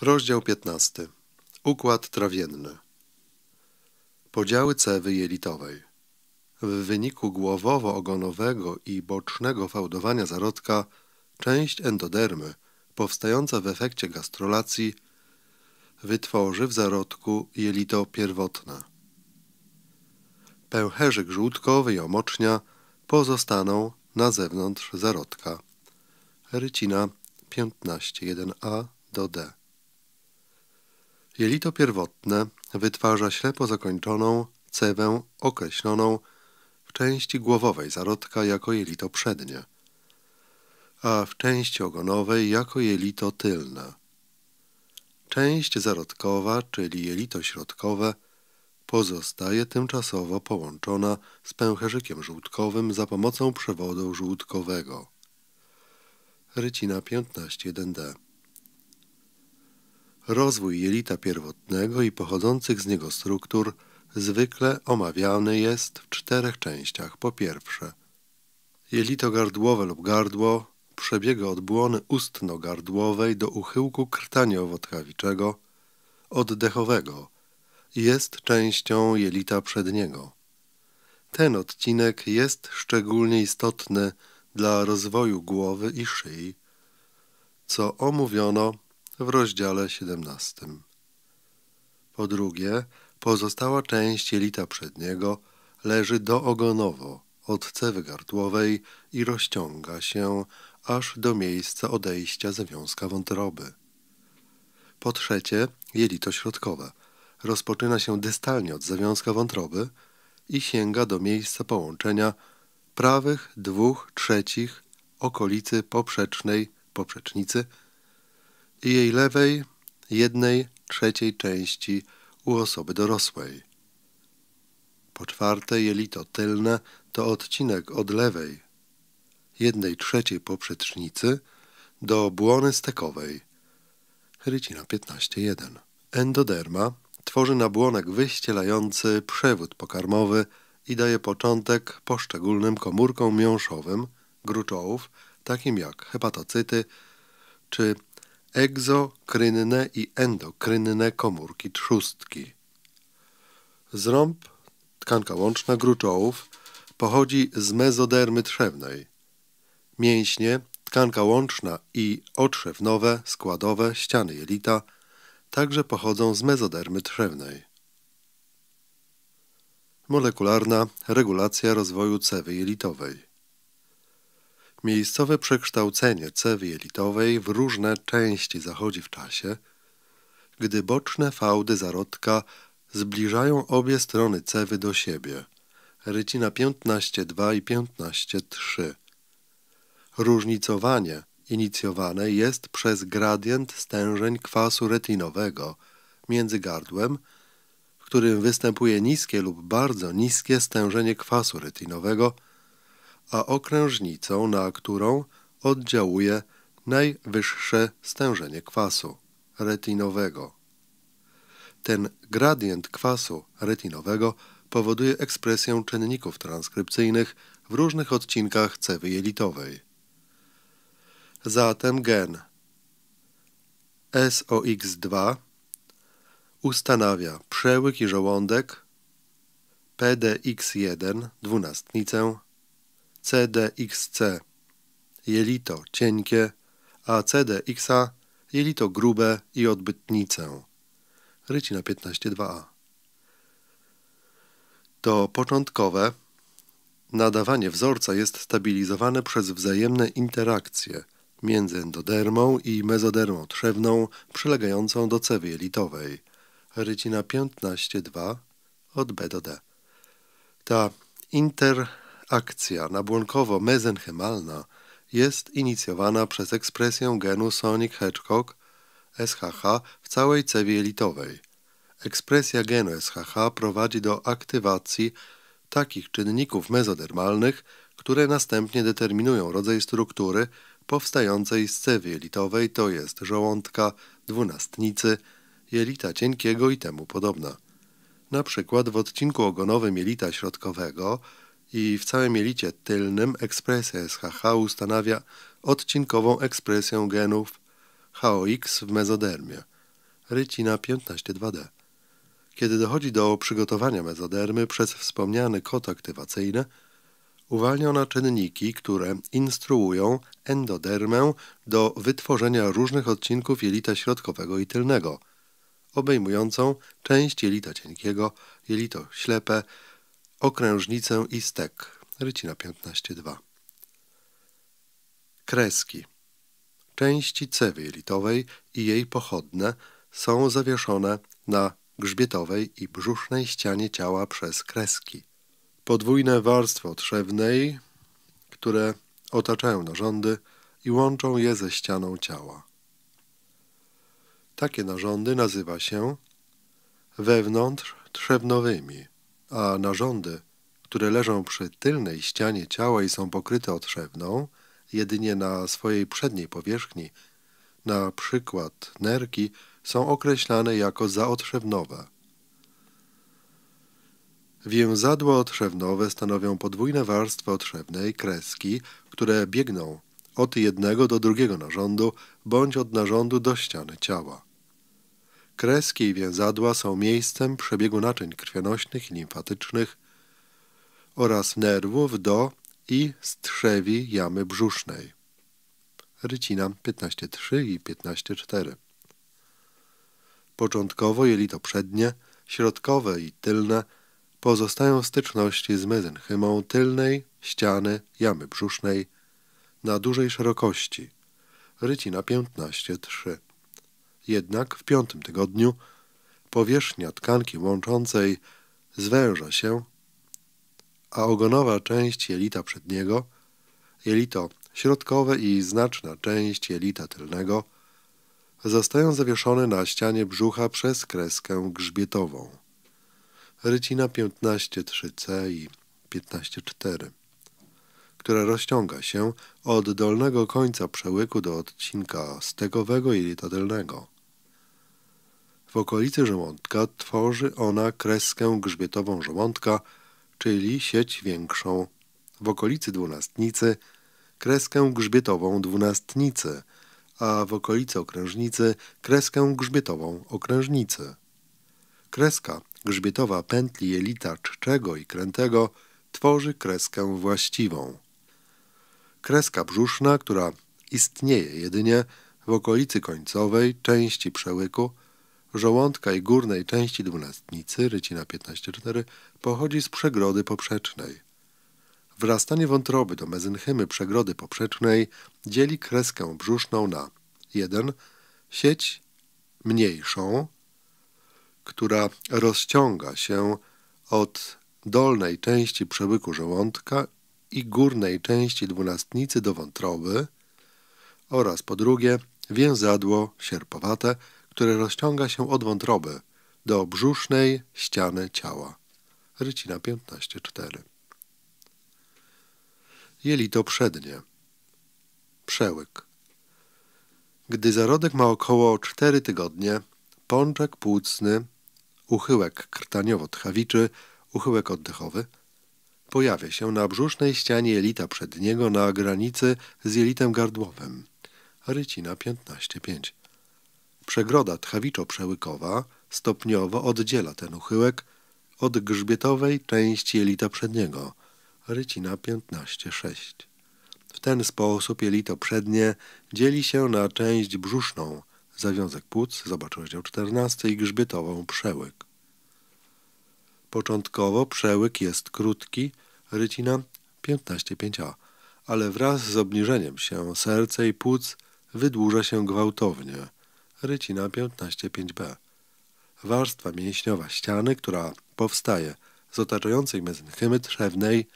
Rozdział 15. Układ trawienny. Podziały cewy jelitowej. W wyniku głowowo-ogonowego i bocznego fałdowania zarodka część endodermy, powstająca w efekcie gastrolacji, wytworzy w zarodku jelito pierwotne. Pęcherzyk żółtkowy i omocznia pozostaną na zewnątrz zarodka. Rycina 15.1a do D. Jelito pierwotne wytwarza ślepo zakończoną cewę określoną w części głowowej zarodka jako jelito przednie, a w części ogonowej jako jelito tylne. Część zarodkowa, czyli jelito środkowe, pozostaje tymczasowo połączona z pęcherzykiem żółtkowym za pomocą przewodu żółtkowego. Rycina 15.1d Rozwój jelita pierwotnego i pochodzących z niego struktur zwykle omawiany jest w czterech częściach. Po pierwsze, jelito gardłowe lub gardło przebiega od błony ustno-gardłowej do uchyłku krtaniowo-tchawiczego, oddechowego i jest częścią jelita przedniego. Ten odcinek jest szczególnie istotny dla rozwoju głowy i szyi, co omówiono w rozdziale 17. Po drugie, pozostała część jelita przedniego leży doogonowo od cewy gardłowej i rozciąga się aż do miejsca odejścia zawiązka wątroby. Po trzecie, jelito środkowe rozpoczyna się dystalnie od zawiązka wątroby i sięga do miejsca połączenia prawych dwóch trzecich okolicy poprzecznej poprzecznicy i jej lewej jednej trzeciej części u osoby dorosłej. Po czwarte, jelito tylne to odcinek od lewej jednej trzeciej poprzecznicy do błony stekowej. Rycina 15.1. Endoderma tworzy na błonek wyścielający przewód pokarmowy i daje początek poszczególnym komórkom miąższowym gruczołów, takim jak hepatocyty czy egzokrynne i endokrynne komórki trzustki. Z rąb, tkanka łączna gruczołów, pochodzi z mezodermy trzewnej. Mięśnie, tkanka łączna i otrzewnowe, składowe, ściany jelita także pochodzą z mezodermy trzewnej. Molekularna regulacja rozwoju cewy jelitowej. Miejscowe przekształcenie cewy jelitowej w różne części zachodzi w czasie, gdy boczne fałdy zarodka zbliżają obie strony cewy do siebie, rycina 15.2 i 15.3. Różnicowanie inicjowane jest przez gradient stężeń kwasu retinowego między gardłem, w którym występuje niskie lub bardzo niskie stężenie kwasu retinowego, a okrężnicą, na którą oddziałuje najwyższe stężenie kwasu retinowego. Ten gradient kwasu retinowego powoduje ekspresję czynników transkrypcyjnych w różnych odcinkach cewy jelitowej. Zatem gen SOX2 ustanawia przełyk i żołądek, PDX1 dwunastnicę, CDXC jelito cienkie, a CDXA jelito grube i odbytnicę. Rycina 15.2a. To początkowe nadawanie wzorca jest stabilizowane przez wzajemne interakcje między endodermą i mezodermą trzewną przylegającą do cewy jelitowej. Rycina 15.2 od B do D. Ta inter Akcja nabłonkowo-mezenchymalna jest inicjowana przez ekspresję genu Sonic Hedgehog SHH w całej cewie jelitowej. Ekspresja genu SHH prowadzi do aktywacji takich czynników mezodermalnych, które następnie determinują rodzaj struktury powstającej z cewy jelitowej, to jest żołądka, dwunastnicy, jelita cienkiego i temu podobna. Na przykład w odcinku ogonowym jelita środkowego i w całym jelicie tylnym ekspresja SHH ustanawia odcinkową ekspresję genów HOX w mezodermie, rycina 15.2d. Kiedy dochodzi do przygotowania mezodermy przez wspomniany kod aktywacyjny, uwalnia ona czynniki, które instruują endodermę do wytworzenia różnych odcinków jelita środkowego i tylnego, obejmującą część jelita cienkiego, jelito ślepe, okrężnicę i stek. Rycina 15.2. Kreski. Części cewy jelitowej i jej pochodne są zawieszone na grzbietowej i brzusznej ścianie ciała przez kreski. Podwójne warstwy otrzewnej, które otaczają narządy i łączą je ze ścianą ciała. Takie narządy nazywa się wewnątrz trzewnowymi a narządy, które leżą przy tylnej ścianie ciała i są pokryte odszewną, jedynie na swojej przedniej powierzchni, na przykład nerki, są określane jako zaodszewnowe. Więzadła odszewnowe stanowią podwójne warstwy odszewnej kreski, które biegną od jednego do drugiego narządu bądź od narządu do ściany ciała. Kreski i więzadła są miejscem przebiegu naczyń krwionośnych i limfatycznych oraz nerwów do i strzewi jamy brzusznej. Rycina 15.3 i 15.4 Początkowo jelito przednie, środkowe i tylne pozostają w styczności z mezenchymą tylnej ściany jamy brzusznej na dużej szerokości. Rycina 15.3 jednak w piątym tygodniu powierzchnia tkanki łączącej zwęża się, a ogonowa część jelita przedniego, jelito środkowe i znaczna część jelita tylnego zostają zawieszone na ścianie brzucha przez kreskę grzbietową. Rycina 15.3c i 15.4, która rozciąga się od dolnego końca przełyku do odcinka stekowego jelita tylnego. W okolicy żołądka tworzy ona kreskę grzbietową żołądka, czyli sieć większą. W okolicy dwunastnicy kreskę grzbietową dwunastnicy, a w okolicy okrężnicy kreskę grzbietową okrężnicy. Kreska grzbietowa pętli jelita czczego i krętego tworzy kreskę właściwą. Kreska brzuszna, która istnieje jedynie w okolicy końcowej części przełyku, żołądka i górnej części dwunastnicy, rycina 15.4, pochodzi z przegrody poprzecznej. Wrastanie wątroby do mezenchymy przegrody poprzecznej dzieli kreskę brzuszną na 1. sieć mniejszą, która rozciąga się od dolnej części przebyku żołądka i górnej części dwunastnicy do wątroby oraz po drugie więzadło sierpowate, które rozciąga się od wątroby do brzusznej ściany ciała. Rycina 15.4 Jelito przednie Przełyk Gdy zarodek ma około 4 tygodnie, pączek płucny, uchyłek krtaniowo-tchawiczy, uchyłek oddechowy, pojawia się na brzusznej ścianie jelita przedniego na granicy z jelitem gardłowym. Rycina 15.5 Przegroda tchawiczo-przełykowa stopniowo oddziela ten uchyłek od grzbietowej części jelita przedniego, rycina 15,6. W ten sposób jelito przednie dzieli się na część brzuszną, zawiązek płuc, zobacz rozdział 14 i grzbietową przełyk. Początkowo przełyk jest krótki, rycina 15,5a, ale wraz z obniżeniem się serce i płuc wydłuża się gwałtownie, rycina 15.5b. Warstwa mięśniowa ściany, która powstaje z otaczającej mezenchymy trzewnej,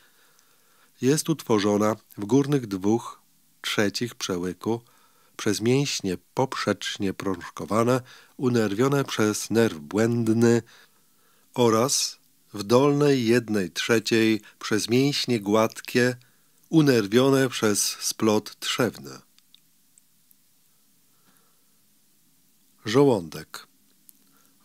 jest utworzona w górnych dwóch trzecich przełyku przez mięśnie poprzecznie prążkowane, unerwione przez nerw błędny oraz w dolnej jednej trzeciej przez mięśnie gładkie, unerwione przez splot trzewny. Żołądek.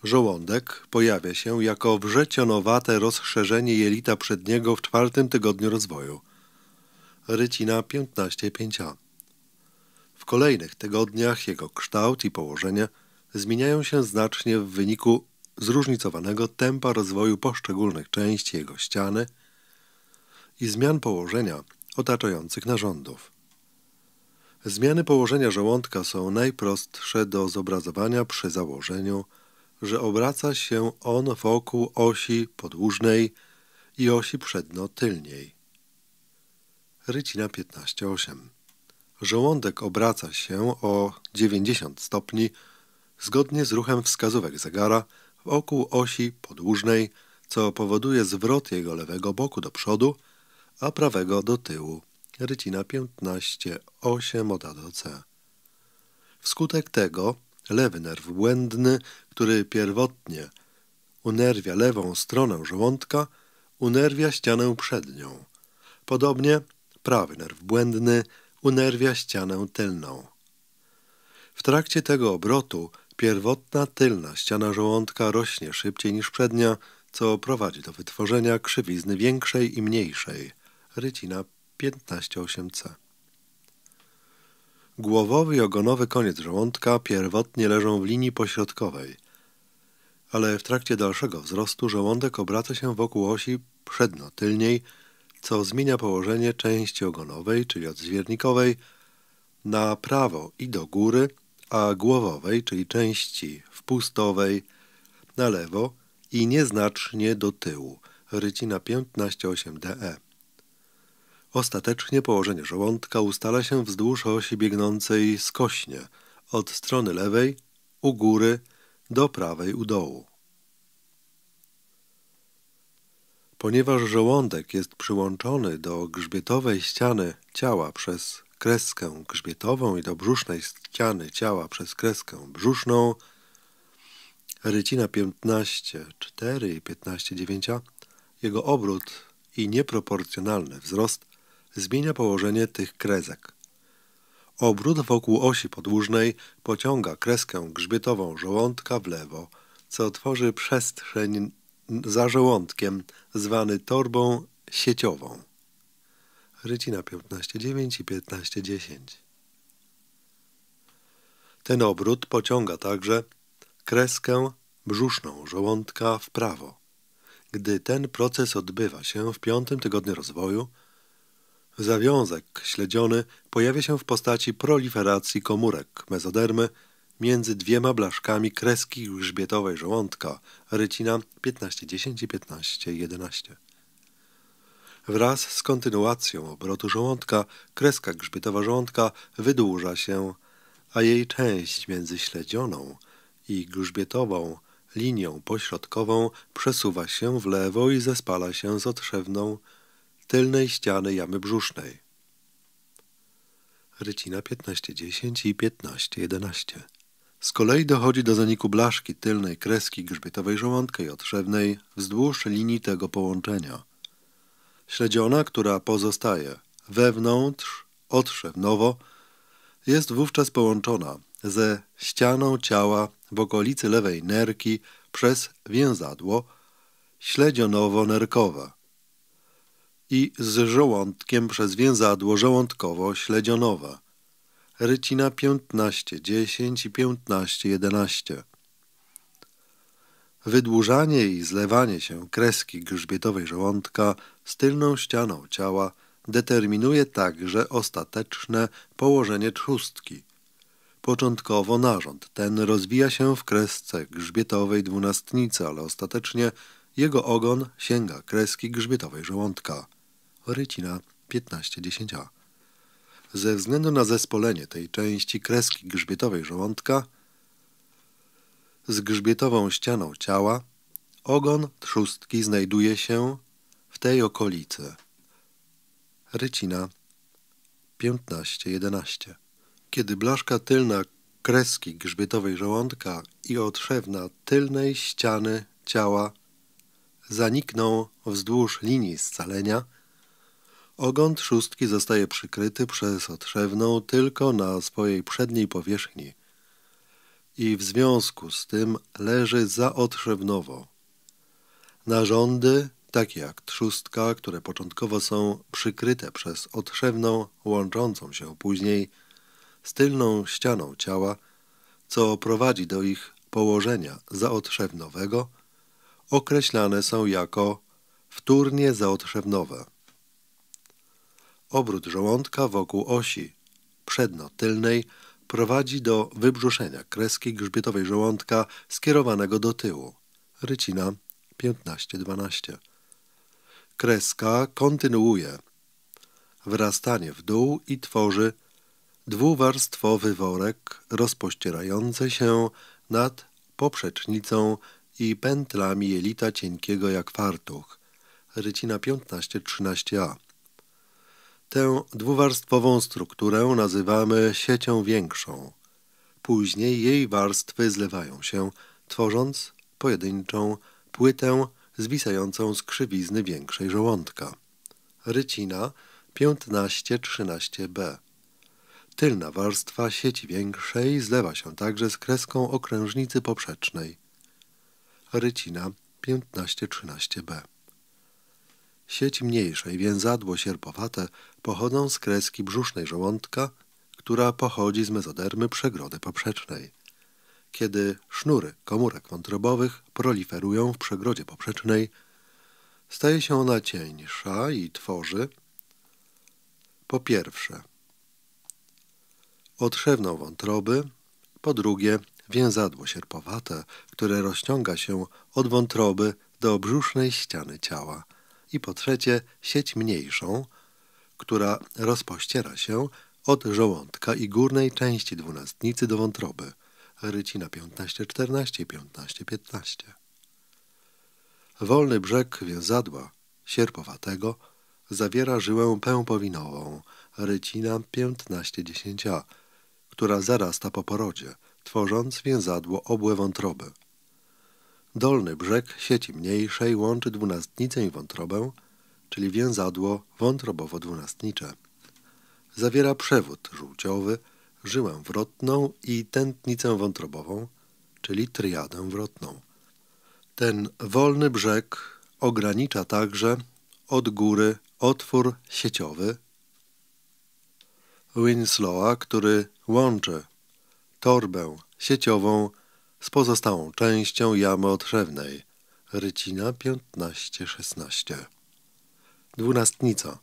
Żołądek pojawia się jako wrzecionowate rozszerzenie jelita przedniego w czwartym tygodniu rozwoju. Rycina 15.5a. W kolejnych tygodniach jego kształt i położenie zmieniają się znacznie w wyniku zróżnicowanego tempa rozwoju poszczególnych części jego ściany i zmian położenia otaczających narządów. Zmiany położenia żołądka są najprostsze do zobrazowania przy założeniu, że obraca się on wokół osi podłużnej i osi przedno-tylnej. Rycina 15.8 Żołądek obraca się o 90 stopni zgodnie z ruchem wskazówek zegara wokół osi podłużnej, co powoduje zwrot jego lewego boku do przodu, a prawego do tyłu. Rycina 15, 8 od A do C. Wskutek tego lewy nerw błędny, który pierwotnie unerwia lewą stronę żołądka, unerwia ścianę przednią. Podobnie prawy nerw błędny unerwia ścianę tylną. W trakcie tego obrotu pierwotna tylna ściana żołądka rośnie szybciej niż przednia, co prowadzi do wytworzenia krzywizny większej i mniejszej, rycina 15.8c. Głowowy i ogonowy koniec żołądka pierwotnie leżą w linii pośrodkowej, ale w trakcie dalszego wzrostu żołądek obraca się wokół osi przedno-tylniej, co zmienia położenie części ogonowej, czyli odzwiernikowej, na prawo i do góry, a głowowej, czyli części wpustowej, na lewo i nieznacznie do tyłu, rycina 15.8 DE. Ostatecznie położenie żołądka ustala się wzdłuż osi biegnącej skośnie od strony lewej u góry do prawej u dołu. Ponieważ żołądek jest przyłączony do grzbietowej ściany ciała przez kreskę grzbietową i do brzusznej ściany ciała przez kreskę brzuszną, rycina 15,4 i 15,9, jego obrót i nieproporcjonalny wzrost zmienia położenie tych kresek. Obrót wokół osi podłużnej pociąga kreskę grzbietową żołądka w lewo, co tworzy przestrzeń za żołądkiem, zwany torbą sieciową. Rycina 15.9 i 15.10 Ten obrót pociąga także kreskę brzuszną żołądka w prawo. Gdy ten proces odbywa się w piątym tygodniu rozwoju, Zawiązek śledziony pojawia się w postaci proliferacji komórek mezodermy między dwiema blaszkami kreski grzbietowej żołądka rycina 1510 i 1511. Wraz z kontynuacją obrotu żołądka kreska grzbietowa żołądka wydłuża się, a jej część między śledzioną i grzbietową linią pośrodkową przesuwa się w lewo i zespala się z otrzewną tylnej ściany jamy brzusznej. Rycina 15.10 i 15.11 Z kolei dochodzi do zaniku blaszki tylnej kreski grzbietowej żołądka i otrzewnej wzdłuż linii tego połączenia. Śledziona, która pozostaje wewnątrz otrzewnowo, jest wówczas połączona ze ścianą ciała w okolicy lewej nerki przez więzadło śledzionowo-nerkowe i z żołądkiem przez więzadło żołądkowo-śledzionowe. Rycina 15, 10 i 15, 11. Wydłużanie i zlewanie się kreski grzbietowej żołądka z tylną ścianą ciała determinuje także ostateczne położenie trzustki. Początkowo narząd ten rozwija się w kresce grzbietowej dwunastnicy, ale ostatecznie jego ogon sięga kreski grzbietowej żołądka. Rycina 15-10a. Ze względu na zespolenie tej części kreski grzbietowej żołądka z grzbietową ścianą ciała, ogon trzustki znajduje się w tej okolicy. Rycina 15-11. Kiedy blaszka tylna kreski grzbietowej żołądka i otrzewna tylnej ściany ciała zanikną wzdłuż linii scalenia, Ogon trzustki zostaje przykryty przez otrzewną tylko na swojej przedniej powierzchni i w związku z tym leży zaotrzewnowo. Narządy, takie jak trzustka, które początkowo są przykryte przez otrzewną łączącą się później z tylną ścianą ciała, co prowadzi do ich położenia zaotrzewnowego, określane są jako wtórnie zaotrzewnowe. Obrót żołądka wokół osi przedno tylnej prowadzi do wybrzuszenia kreski grzbietowej żołądka skierowanego do tyłu. Rycina 15-12. Kreska kontynuuje wrastanie w dół i tworzy dwuwarstwowy worek rozpościerający się nad poprzecznicą i pętlami jelita cienkiego jak fartuch. Rycina 15-13a. Tę dwuwarstwową strukturę nazywamy siecią większą. Później jej warstwy zlewają się, tworząc pojedynczą płytę zwisającą z krzywizny większej żołądka. Rycina 15-13b. Tylna warstwa sieci większej zlewa się także z kreską okrężnicy poprzecznej. Rycina 15-13b. Sieć mniejsze i więzadło sierpowate pochodzą z kreski brzusznej żołądka, która pochodzi z mezodermy przegrody poprzecznej. Kiedy sznury komórek wątrobowych proliferują w przegrodzie poprzecznej, staje się ona cieńsza i tworzy po pierwsze odszewną wątroby, po drugie więzadło sierpowate, które rozciąga się od wątroby do brzusznej ściany ciała i po trzecie sieć mniejszą, która rozpościera się od żołądka i górnej części dwunastnicy do wątroby, rycina 15-14, 15-15. Wolny brzeg więzadła sierpowatego zawiera żyłę pępowinową, rycina 15-10, która zarasta po porodzie, tworząc więzadło obłe wątroby. Dolny brzeg sieci mniejszej łączy dwunastnicę i wątrobę, czyli więzadło wątrobowo-dwunastnicze. Zawiera przewód żółciowy, żyłę wrotną i tętnicę wątrobową, czyli triadę wrotną. Ten wolny brzeg ogranicza także od góry otwór sieciowy Winslowa, który łączy torbę sieciową z pozostałą częścią jamy odszewnej, rycina 15-16. Dwunastnica.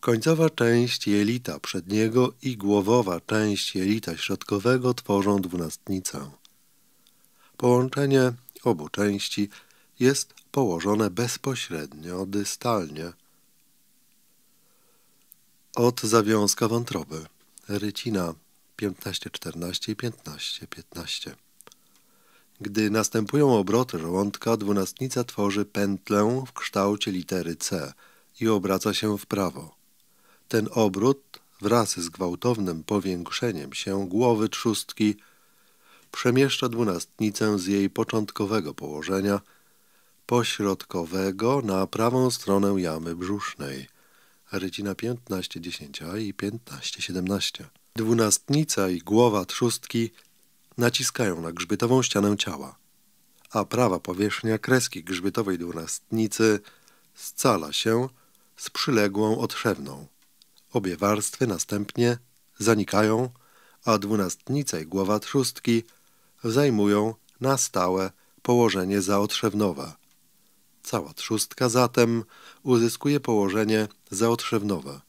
Końcowa część jelita przedniego i głowowa część jelita środkowego tworzą dwunastnicę. Połączenie obu części jest położone bezpośrednio dystalnie od zawiązka wątroby. Rycina 15-14 i 15-15. Gdy następują obroty żołądka, dwunastnica tworzy pętlę w kształcie litery C i obraca się w prawo. Ten obrót wraz z gwałtownym powiększeniem się głowy trzustki przemieszcza dwunastnicę z jej początkowego położenia pośrodkowego na prawą stronę jamy brzusznej. Rycina 15-10 i 15-17. Dwunastnica i głowa trzustki naciskają na grzbietową ścianę ciała, a prawa powierzchnia kreski grzbietowej dwunastnicy scala się z przyległą odszewną. Obie warstwy następnie zanikają, a dwunastnica i głowa trzustki zajmują na stałe położenie zaotrzewnowe. Cała trzustka zatem uzyskuje położenie zaotrzewnowe.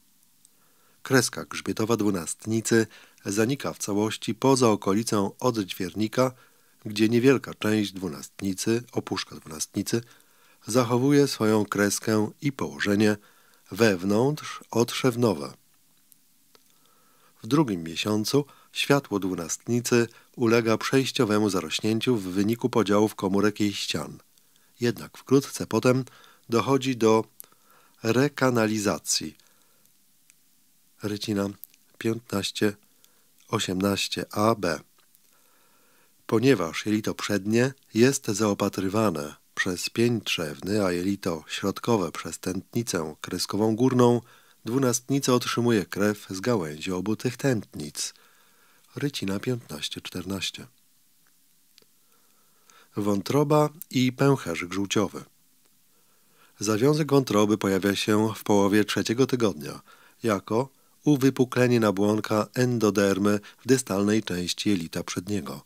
Kreska grzbietowa dwunastnicy zanika w całości poza okolicą Oddźwiernika, gdzie niewielka część dwunastnicy, opuszka dwunastnicy, zachowuje swoją kreskę i położenie wewnątrz odszewnowe. W drugim miesiącu światło dwunastnicy ulega przejściowemu zarośnięciu w wyniku podziałów komórek jej ścian. Jednak wkrótce potem dochodzi do rekanalizacji. Rycina 15 18ab. Ponieważ jelito przednie jest zaopatrywane przez pień trzewny, a jelito środkowe przez tętnicę kreskową górną, dwunastnica otrzymuje krew z gałęzi obu tych tętnic. Rycina 15-14. Wątroba i pęcherzyk żółciowy. Zawiązek wątroby pojawia się w połowie trzeciego tygodnia jako uwypuklenie nabłonka endodermy w dystalnej części jelita przedniego.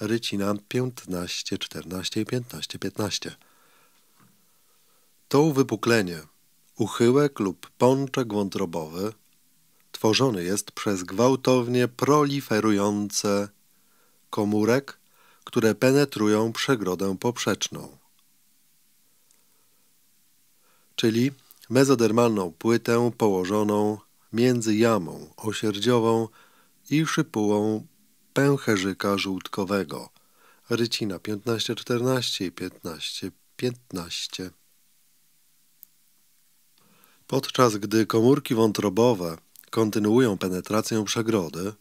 Rycina 15, 14 i 15, 15. To uwypuklenie, uchyłek lub pączek wątrobowy tworzony jest przez gwałtownie proliferujące komórek, które penetrują przegrodę poprzeczną. Czyli mezodermalną płytę położoną między jamą osierdziową i szypułą pęcherzyka żółtkowego. Rycina 15-14 i 15-15. Podczas gdy komórki wątrobowe kontynuują penetrację przegrody,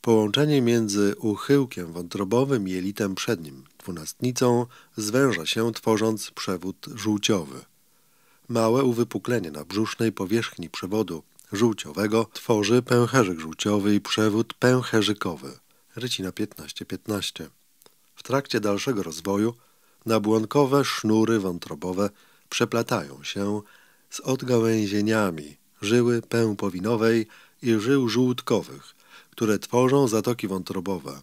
połączenie między uchyłkiem wątrobowym i jelitem przednim, dwunastnicą, zwęża się tworząc przewód żółciowy. Małe uwypuklenie na brzusznej powierzchni przewodu żółciowego tworzy pęcherzyk żółciowy i przewód pęcherzykowy, rycina 15.15. 15 W trakcie dalszego rozwoju nabłonkowe sznury wątrobowe przeplatają się z odgałęzieniami żyły pępowinowej i żył żółtkowych, które tworzą zatoki wątrobowe.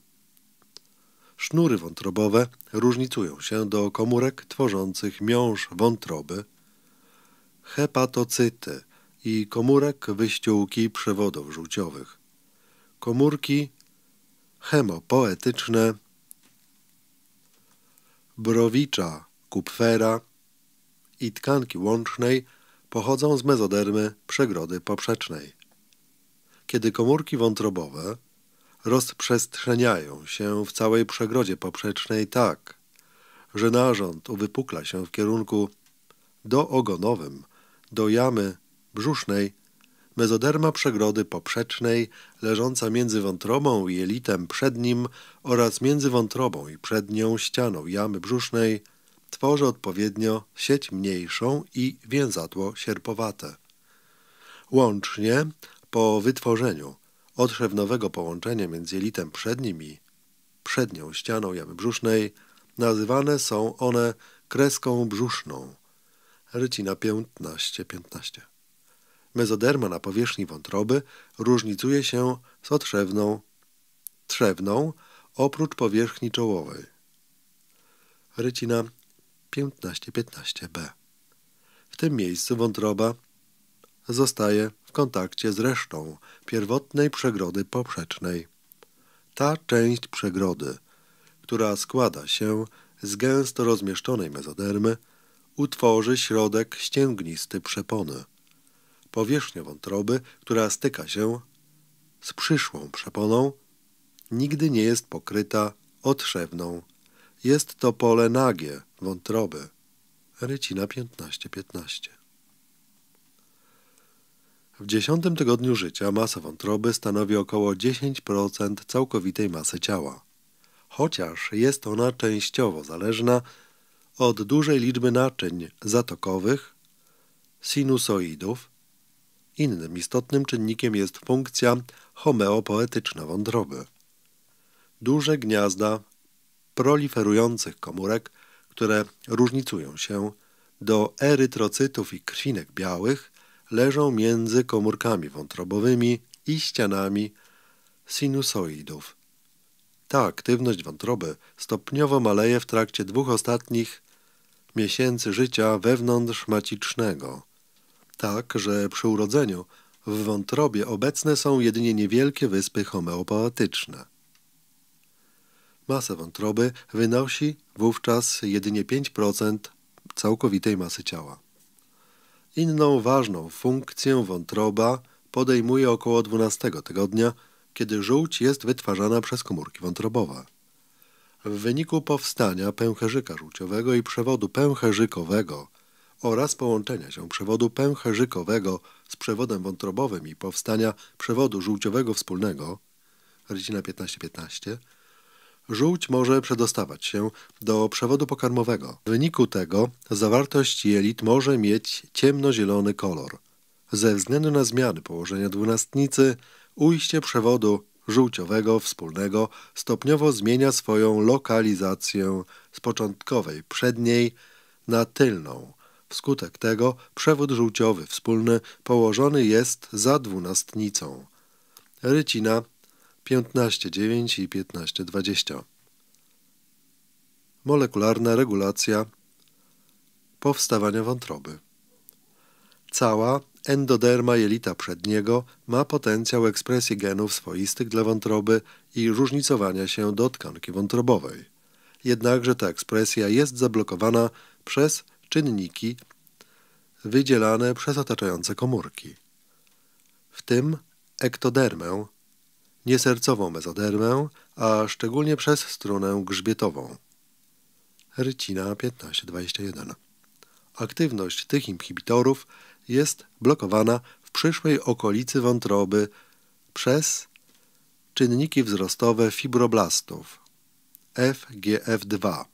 Sznury wątrobowe różnicują się do komórek tworzących miąższ wątroby, hepatocyty – i komórek wyściółki przewodów żółciowych. Komórki hemopoetyczne Browicza, Kupfera i tkanki łącznej pochodzą z mezodermy przegrody poprzecznej. Kiedy komórki wątrobowe rozprzestrzeniają się w całej przegrodzie poprzecznej tak, że narząd uwypukla się w kierunku doogonowym do jamy brzusznej, mezoderma przegrody poprzecznej, leżąca między wątrobą i jelitem przednim oraz między wątrobą i przednią ścianą jamy brzusznej, tworzy odpowiednio sieć mniejszą i więzadło sierpowate. Łącznie po wytworzeniu odszewnowego połączenia między jelitem przednim i przednią ścianą jamy brzusznej nazywane są one kreską brzuszną. Rycina 15-15 mezoderma na powierzchni wątroby różnicuje się z otrzewną trzewną oprócz powierzchni czołowej. Rycina 15 b W tym miejscu wątroba zostaje w kontakcie z resztą pierwotnej przegrody poprzecznej. Ta część przegrody, która składa się z gęsto rozmieszczonej mezodermy, utworzy środek ścięgnisty przepony powierzchnia wątroby, która styka się z przyszłą przeponą, nigdy nie jest pokryta otrzewną. Jest to pole nagie wątroby. Rycina 15-15. W dziesiątym tygodniu życia masa wątroby stanowi około 10% całkowitej masy ciała, chociaż jest ona częściowo zależna od dużej liczby naczyń zatokowych, sinusoidów, Innym istotnym czynnikiem jest funkcja homeopoetyczna wątroby. Duże gniazda proliferujących komórek, które różnicują się do erytrocytów i krwinek białych, leżą między komórkami wątrobowymi i ścianami sinusoidów. Ta aktywność wątroby stopniowo maleje w trakcie dwóch ostatnich miesięcy życia wewnątrz macicznego – tak, że przy urodzeniu w wątrobie obecne są jedynie niewielkie wyspy homeopatyczne. Masa wątroby wynosi wówczas jedynie 5% całkowitej masy ciała. Inną ważną funkcję wątroba podejmuje około 12 tygodnia, kiedy żółć jest wytwarzana przez komórki wątrobowe. W wyniku powstania pęcherzyka żółciowego i przewodu pęcherzykowego oraz połączenia się przewodu pęcherzykowego z przewodem wątrobowym i powstania przewodu żółciowego wspólnego, rodzina 1515, żółć może przedostawać się do przewodu pokarmowego. W wyniku tego zawartość jelit może mieć ciemnozielony kolor. Ze względu na zmiany położenia dwunastnicy, ujście przewodu żółciowego wspólnego stopniowo zmienia swoją lokalizację z początkowej przedniej na tylną, Wskutek tego przewód żółciowy wspólny położony jest za dwunastnicą. Rycina 15.9 i 15.20. Molekularna regulacja powstawania wątroby. Cała endoderma jelita przedniego ma potencjał ekspresji genów swoistych dla wątroby i różnicowania się do tkanki wątrobowej. Jednakże ta ekspresja jest zablokowana przez czynniki wydzielane przez otaczające komórki, w tym ektodermę, niesercową mezodermę, a szczególnie przez strunę grzbietową. Rycina 1521. Aktywność tych inhibitorów jest blokowana w przyszłej okolicy wątroby przez czynniki wzrostowe fibroblastów FGF2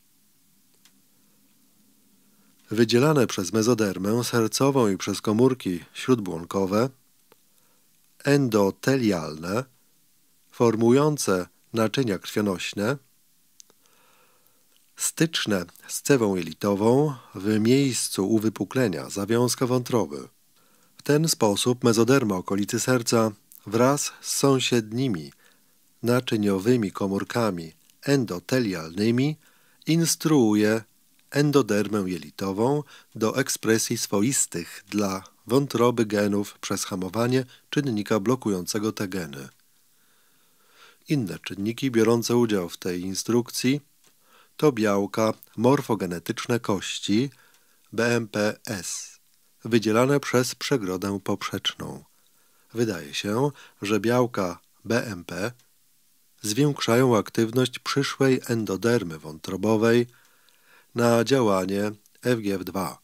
wydzielane przez mezodermę sercową i przez komórki śródbłonkowe, endotelialne, formujące naczynia krwionośne, styczne z cewą jelitową w miejscu uwypuklenia zawiązka wątroby. W ten sposób mezoderma okolicy serca wraz z sąsiednimi naczyniowymi komórkami endotelialnymi instruuje endodermę jelitową do ekspresji swoistych dla wątroby genów przez hamowanie czynnika blokującego te geny. Inne czynniki biorące udział w tej instrukcji to białka morfogenetyczne kości BMPS, wydzielane przez przegrodę poprzeczną. Wydaje się, że białka BMP zwiększają aktywność przyszłej endodermy wątrobowej na działanie FGF2.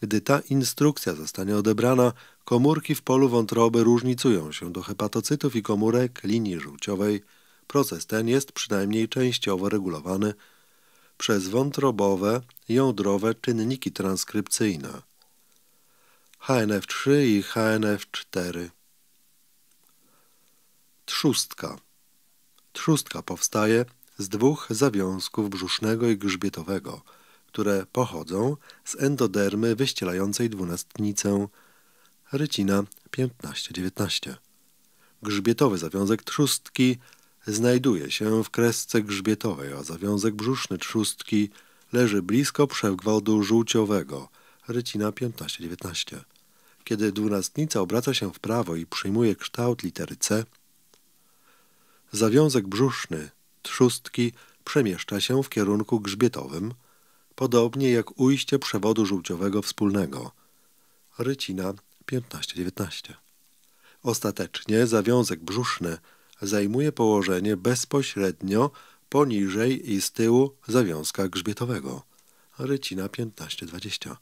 Gdy ta instrukcja zostanie odebrana, komórki w polu wątroby różnicują się do hepatocytów i komórek linii żółciowej. Proces ten jest przynajmniej częściowo regulowany przez wątrobowe, jądrowe czynniki transkrypcyjne HNF3 i HNF4. Trzustka. Trzustka powstaje z dwóch zawiązków brzusznego i grzbietowego, które pochodzą z endodermy wyścielającej dwunastnicę rycina 15-19. Grzbietowy zawiązek trzustki znajduje się w kresce grzbietowej, a zawiązek brzuszny trzustki leży blisko przewgwałdu żółciowego rycina 15-19. Kiedy dwunastnica obraca się w prawo i przyjmuje kształt litery C, zawiązek brzuszny trzustki przemieszcza się w kierunku grzbietowym, podobnie jak ujście przewodu żółciowego wspólnego. Rycina 15-19. Ostatecznie zawiązek brzuszny zajmuje położenie bezpośrednio poniżej i z tyłu zawiązka grzbietowego. Rycina 15-20.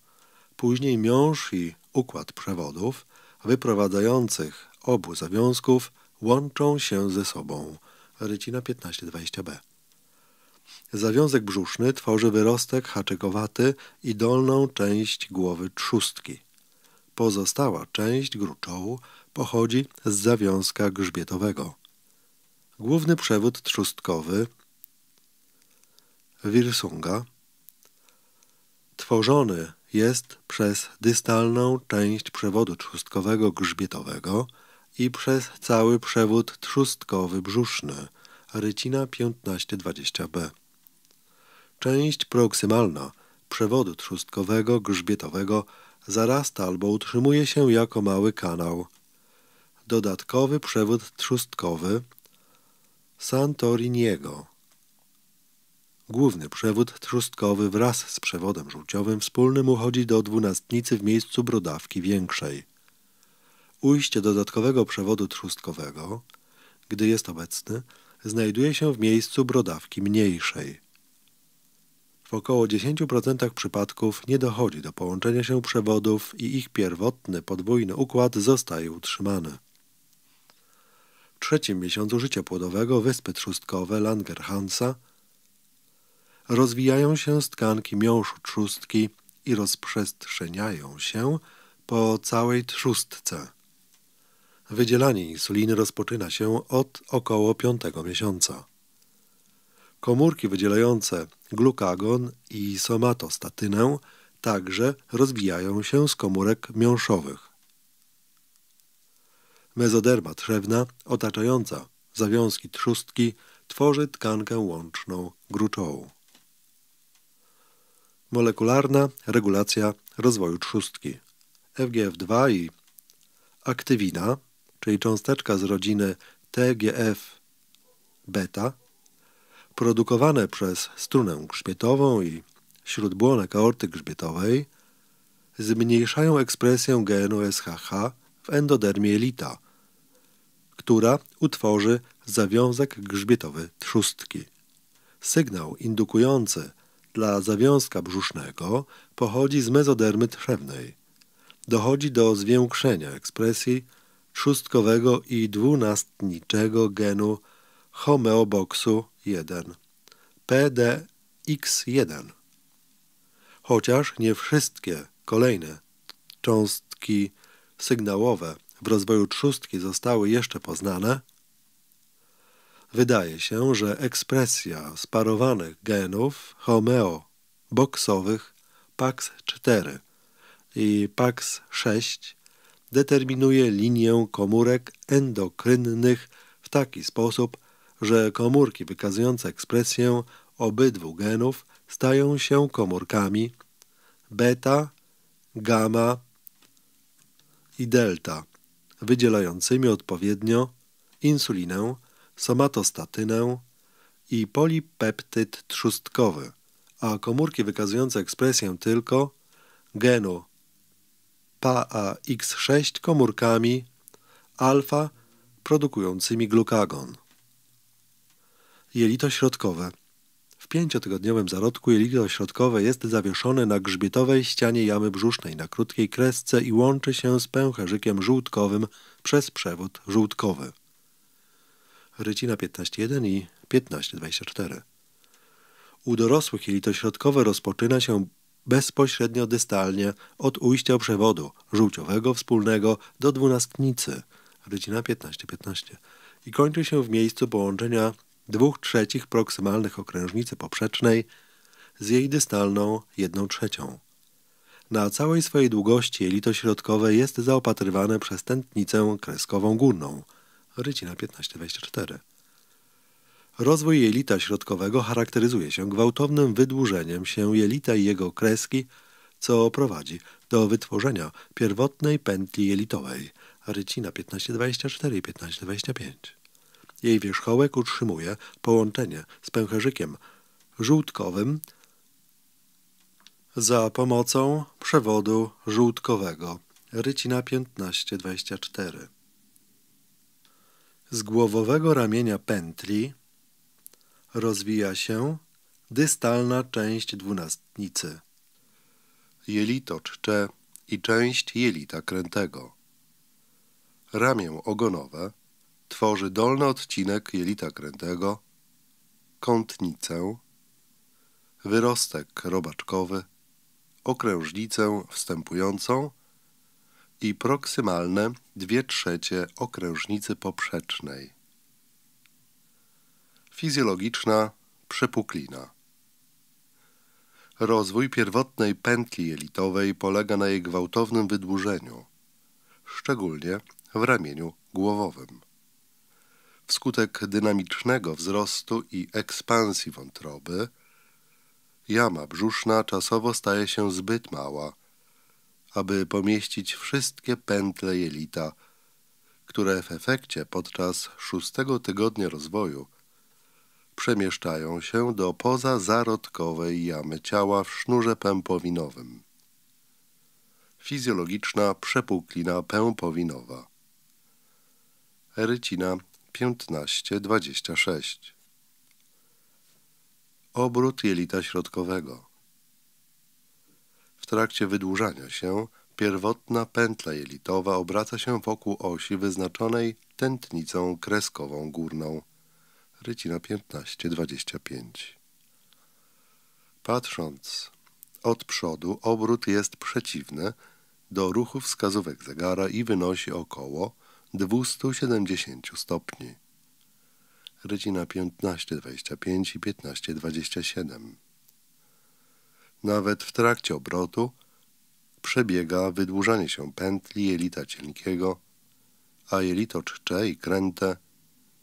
Później miąż i układ przewodów wyprowadzających obu zawiązków łączą się ze sobą rycina 1520 b Zawiązek brzuszny tworzy wyrostek haczykowaty i dolną część głowy trzustki. Pozostała część gruczołu pochodzi z zawiązka grzbietowego. Główny przewód trzustkowy Wirsunga tworzony jest przez dystalną część przewodu trzustkowego grzbietowego – i przez cały przewód trzustkowy brzuszny, rycina 1520b. Część proksymalna przewodu trzustkowego grzbietowego zarasta albo utrzymuje się jako mały kanał. Dodatkowy przewód trzustkowy Santoriniego. Główny przewód trzustkowy wraz z przewodem żółciowym wspólnym uchodzi do dwunastnicy w miejscu brodawki większej. Ujście dodatkowego przewodu trzustkowego, gdy jest obecny, znajduje się w miejscu brodawki mniejszej. W około 10% przypadków nie dochodzi do połączenia się przewodów i ich pierwotny podwójny układ zostaje utrzymany. W trzecim miesiącu życia płodowego wyspy trzustkowe Langerhansa rozwijają się z tkanki miąższu trzustki i rozprzestrzeniają się po całej trzustce. Wydzielanie insuliny rozpoczyna się od około 5 miesiąca. Komórki wydzielające glukagon i somatostatynę także rozwijają się z komórek miąższowych. Mezoderma trzewna otaczająca zawiązki trzustki tworzy tkankę łączną gruczołu. Molekularna regulacja rozwoju trzustki FGF2 i aktywina czyli cząsteczka z rodziny TGF beta, produkowane przez strunę grzbietową i śródbłonę aorty grzbietowej, zmniejszają ekspresję genu SHH w endodermie elita, która utworzy zawiązek grzbietowy trzustki. Sygnał indukujący dla zawiązka brzusznego pochodzi z mezodermy trzewnej. Dochodzi do zwiększenia ekspresji szóstkowego i dwunastniczego genu homeoboksu 1 PDX1. Chociaż nie wszystkie kolejne cząstki sygnałowe w rozwoju trzustki zostały jeszcze poznane, wydaje się, że ekspresja sparowanych genów homeoboksowych PAX4 i PAX6 determinuje linię komórek endokrynnych w taki sposób, że komórki wykazujące ekspresję obydwu genów stają się komórkami beta, gamma i delta, wydzielającymi odpowiednio insulinę, somatostatynę i polipeptyd trzustkowy, a komórki wykazujące ekspresję tylko genu x 6 komórkami alfa produkującymi glukagon. Jelito środkowe. W pięciotygodniowym zarodku jelito środkowe jest zawieszone na grzbietowej ścianie jamy brzusznej na krótkiej kresce i łączy się z pęcherzykiem żółtkowym przez przewód żółtkowy. Rycina 15.1 i 15.24. U dorosłych jelito środkowe rozpoczyna się bezpośrednio dystalnie od ujścia przewodu żółciowego wspólnego do dwunastnicy, i kończy się w miejscu połączenia dwóch trzecich proksymalnych okrężnicy poprzecznej z jej dystalną jedną trzecią. Na całej swojej długości jelito środkowe jest zaopatrywane przez tętnicę kreskową górną, rycina 1524. Rozwój jelita środkowego charakteryzuje się gwałtownym wydłużeniem się jelita i jego kreski, co prowadzi do wytworzenia pierwotnej pętli jelitowej rycina 1524 1525. Jej wierzchołek utrzymuje połączenie z pęcherzykiem żółtkowym za pomocą przewodu żółtkowego rycina 1524. Z głowowego ramienia pętli rozwija się dystalna część dwunastnicy. Jelito czcze i część jelita krętego. Ramię ogonowe tworzy dolny odcinek jelita krętego, kątnicę, wyrostek robaczkowy, okrężnicę wstępującą i proksymalne dwie trzecie okrężnicy poprzecznej fizjologiczna przepuklina. Rozwój pierwotnej pętli jelitowej polega na jej gwałtownym wydłużeniu, szczególnie w ramieniu głowowym. Wskutek dynamicznego wzrostu i ekspansji wątroby, jama brzuszna czasowo staje się zbyt mała, aby pomieścić wszystkie pętle jelita, które w efekcie podczas szóstego tygodnia rozwoju przemieszczają się do pozazarodkowej jamy ciała w sznurze pępowinowym. Fizjologiczna przepuklina pępowinowa. Erycina 1526. Obrót jelita środkowego. W trakcie wydłużania się pierwotna pętla jelitowa obraca się wokół osi wyznaczonej tętnicą kreskową górną. Rycina 1525. Patrząc od przodu, obrót jest przeciwny do ruchu wskazówek zegara i wynosi około 270 stopni. Rycina 1525 i 1527. Nawet w trakcie obrotu przebiega wydłużanie się pętli jelita cienkiego, a jelito czcze i kręte –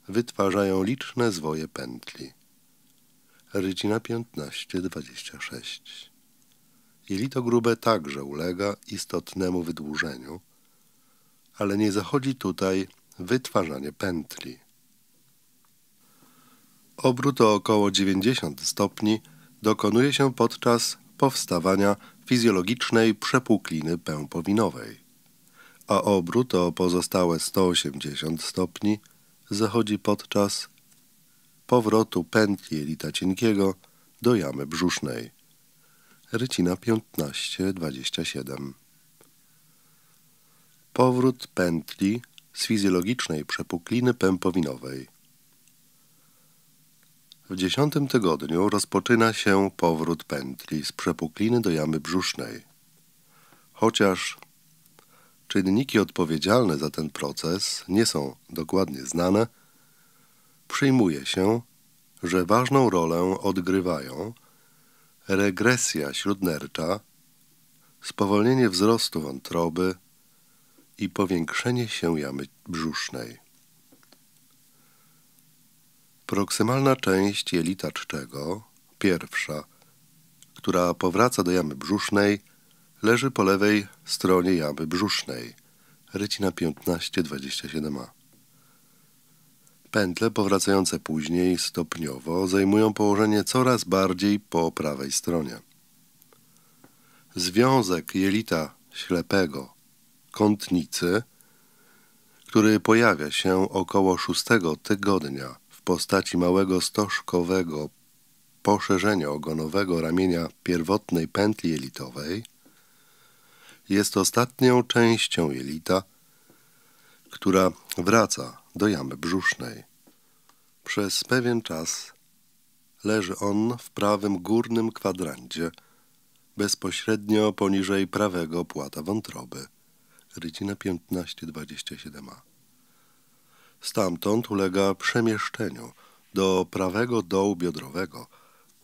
wytwarzają liczne zwoje pętli. Rycina 15-26 Jelito grube także ulega istotnemu wydłużeniu, ale nie zachodzi tutaj wytwarzanie pętli. Obrót o około 90 stopni dokonuje się podczas powstawania fizjologicznej przepłukliny pępowinowej, a obrót o pozostałe 180 stopni – zachodzi podczas powrotu pętli jelita cienkiego do jamy brzusznej. Rycina 15-27 Powrót pętli z fizjologicznej przepukliny pępowinowej. W dziesiątym tygodniu rozpoczyna się powrót pętli z przepukliny do jamy brzusznej. Chociaż Czynniki odpowiedzialne za ten proces nie są dokładnie znane. Przyjmuje się, że ważną rolę odgrywają regresja śródnercza, spowolnienie wzrostu wątroby i powiększenie się jamy brzusznej. Proksymalna część jelita czczego, pierwsza, która powraca do jamy brzusznej, Leży po lewej stronie jamy brzusznej, rycina 15-27a. Pętle powracające później stopniowo zajmują położenie coraz bardziej po prawej stronie. Związek jelita ślepego kątnicy, który pojawia się około szóstego tygodnia w postaci małego stożkowego poszerzenia ogonowego ramienia pierwotnej pętli jelitowej – jest ostatnią częścią jelita, która wraca do jamy brzusznej. Przez pewien czas leży on w prawym górnym kwadrancie, bezpośrednio poniżej prawego płata wątroby. Rycina 1527 a Stamtąd ulega przemieszczeniu do prawego dołu biodrowego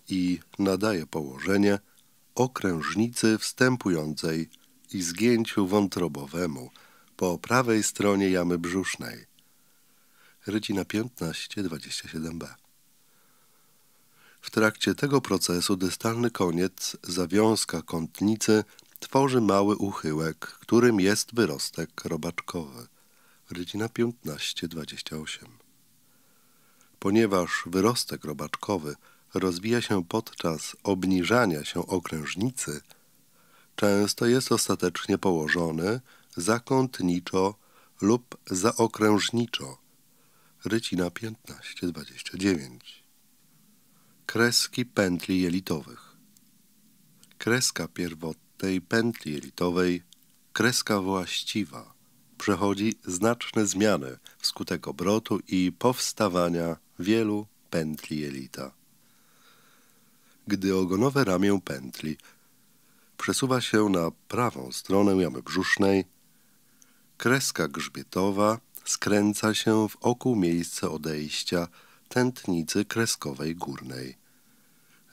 i nadaje położenie okrężnicy wstępującej i zgięciu wątrobowemu po prawej stronie jamy brzusznej. Rycina 15-27b. W trakcie tego procesu dystalny koniec zawiązka kątnicy tworzy mały uchyłek, którym jest wyrostek robaczkowy. Rycina 15-28. Ponieważ wyrostek robaczkowy rozwija się podczas obniżania się okrężnicy, często jest ostatecznie położony zakątniczo lub zaokrężniczo. Rycina 1529. Kreski pętli jelitowych. Kreska pierwotnej pętli jelitowej, kreska właściwa, przechodzi znaczne zmiany wskutek obrotu i powstawania wielu pętli jelita. Gdy ogonowe ramię pętli przesuwa się na prawą stronę jamy brzusznej, kreska grzbietowa skręca się wokół miejsca odejścia tętnicy kreskowej górnej.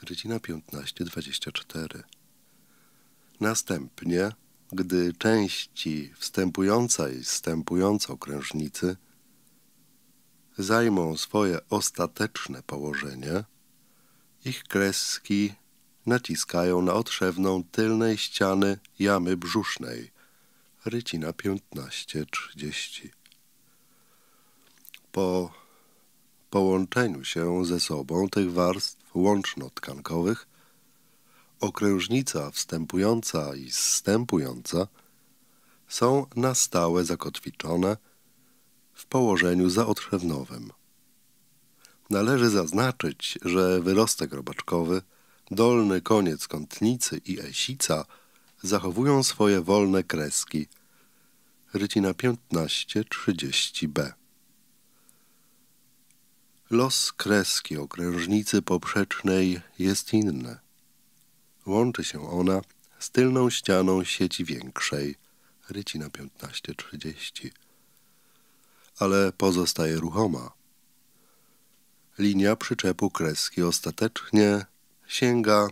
Rycina 1524. Następnie, gdy części wstępującej, i wstępująca okrężnicy zajmą swoje ostateczne położenie, ich kreski naciskają na otrzewną tylnej ściany jamy brzusznej. Rycina 15.30 Po połączeniu się ze sobą tych warstw łączno-tkankowych okrężnica wstępująca i zstępująca są na stałe zakotwiczone w położeniu zaotrzewnowym. Należy zaznaczyć, że wyrostek robaczkowy – dolny koniec kątnicy i esica zachowują swoje wolne kreski. Rycina 15 b Los kreski okrężnicy poprzecznej jest inny. Łączy się ona z tylną ścianą sieci większej, rycina 15 ale pozostaje ruchoma. Linia przyczepu kreski ostatecznie sięga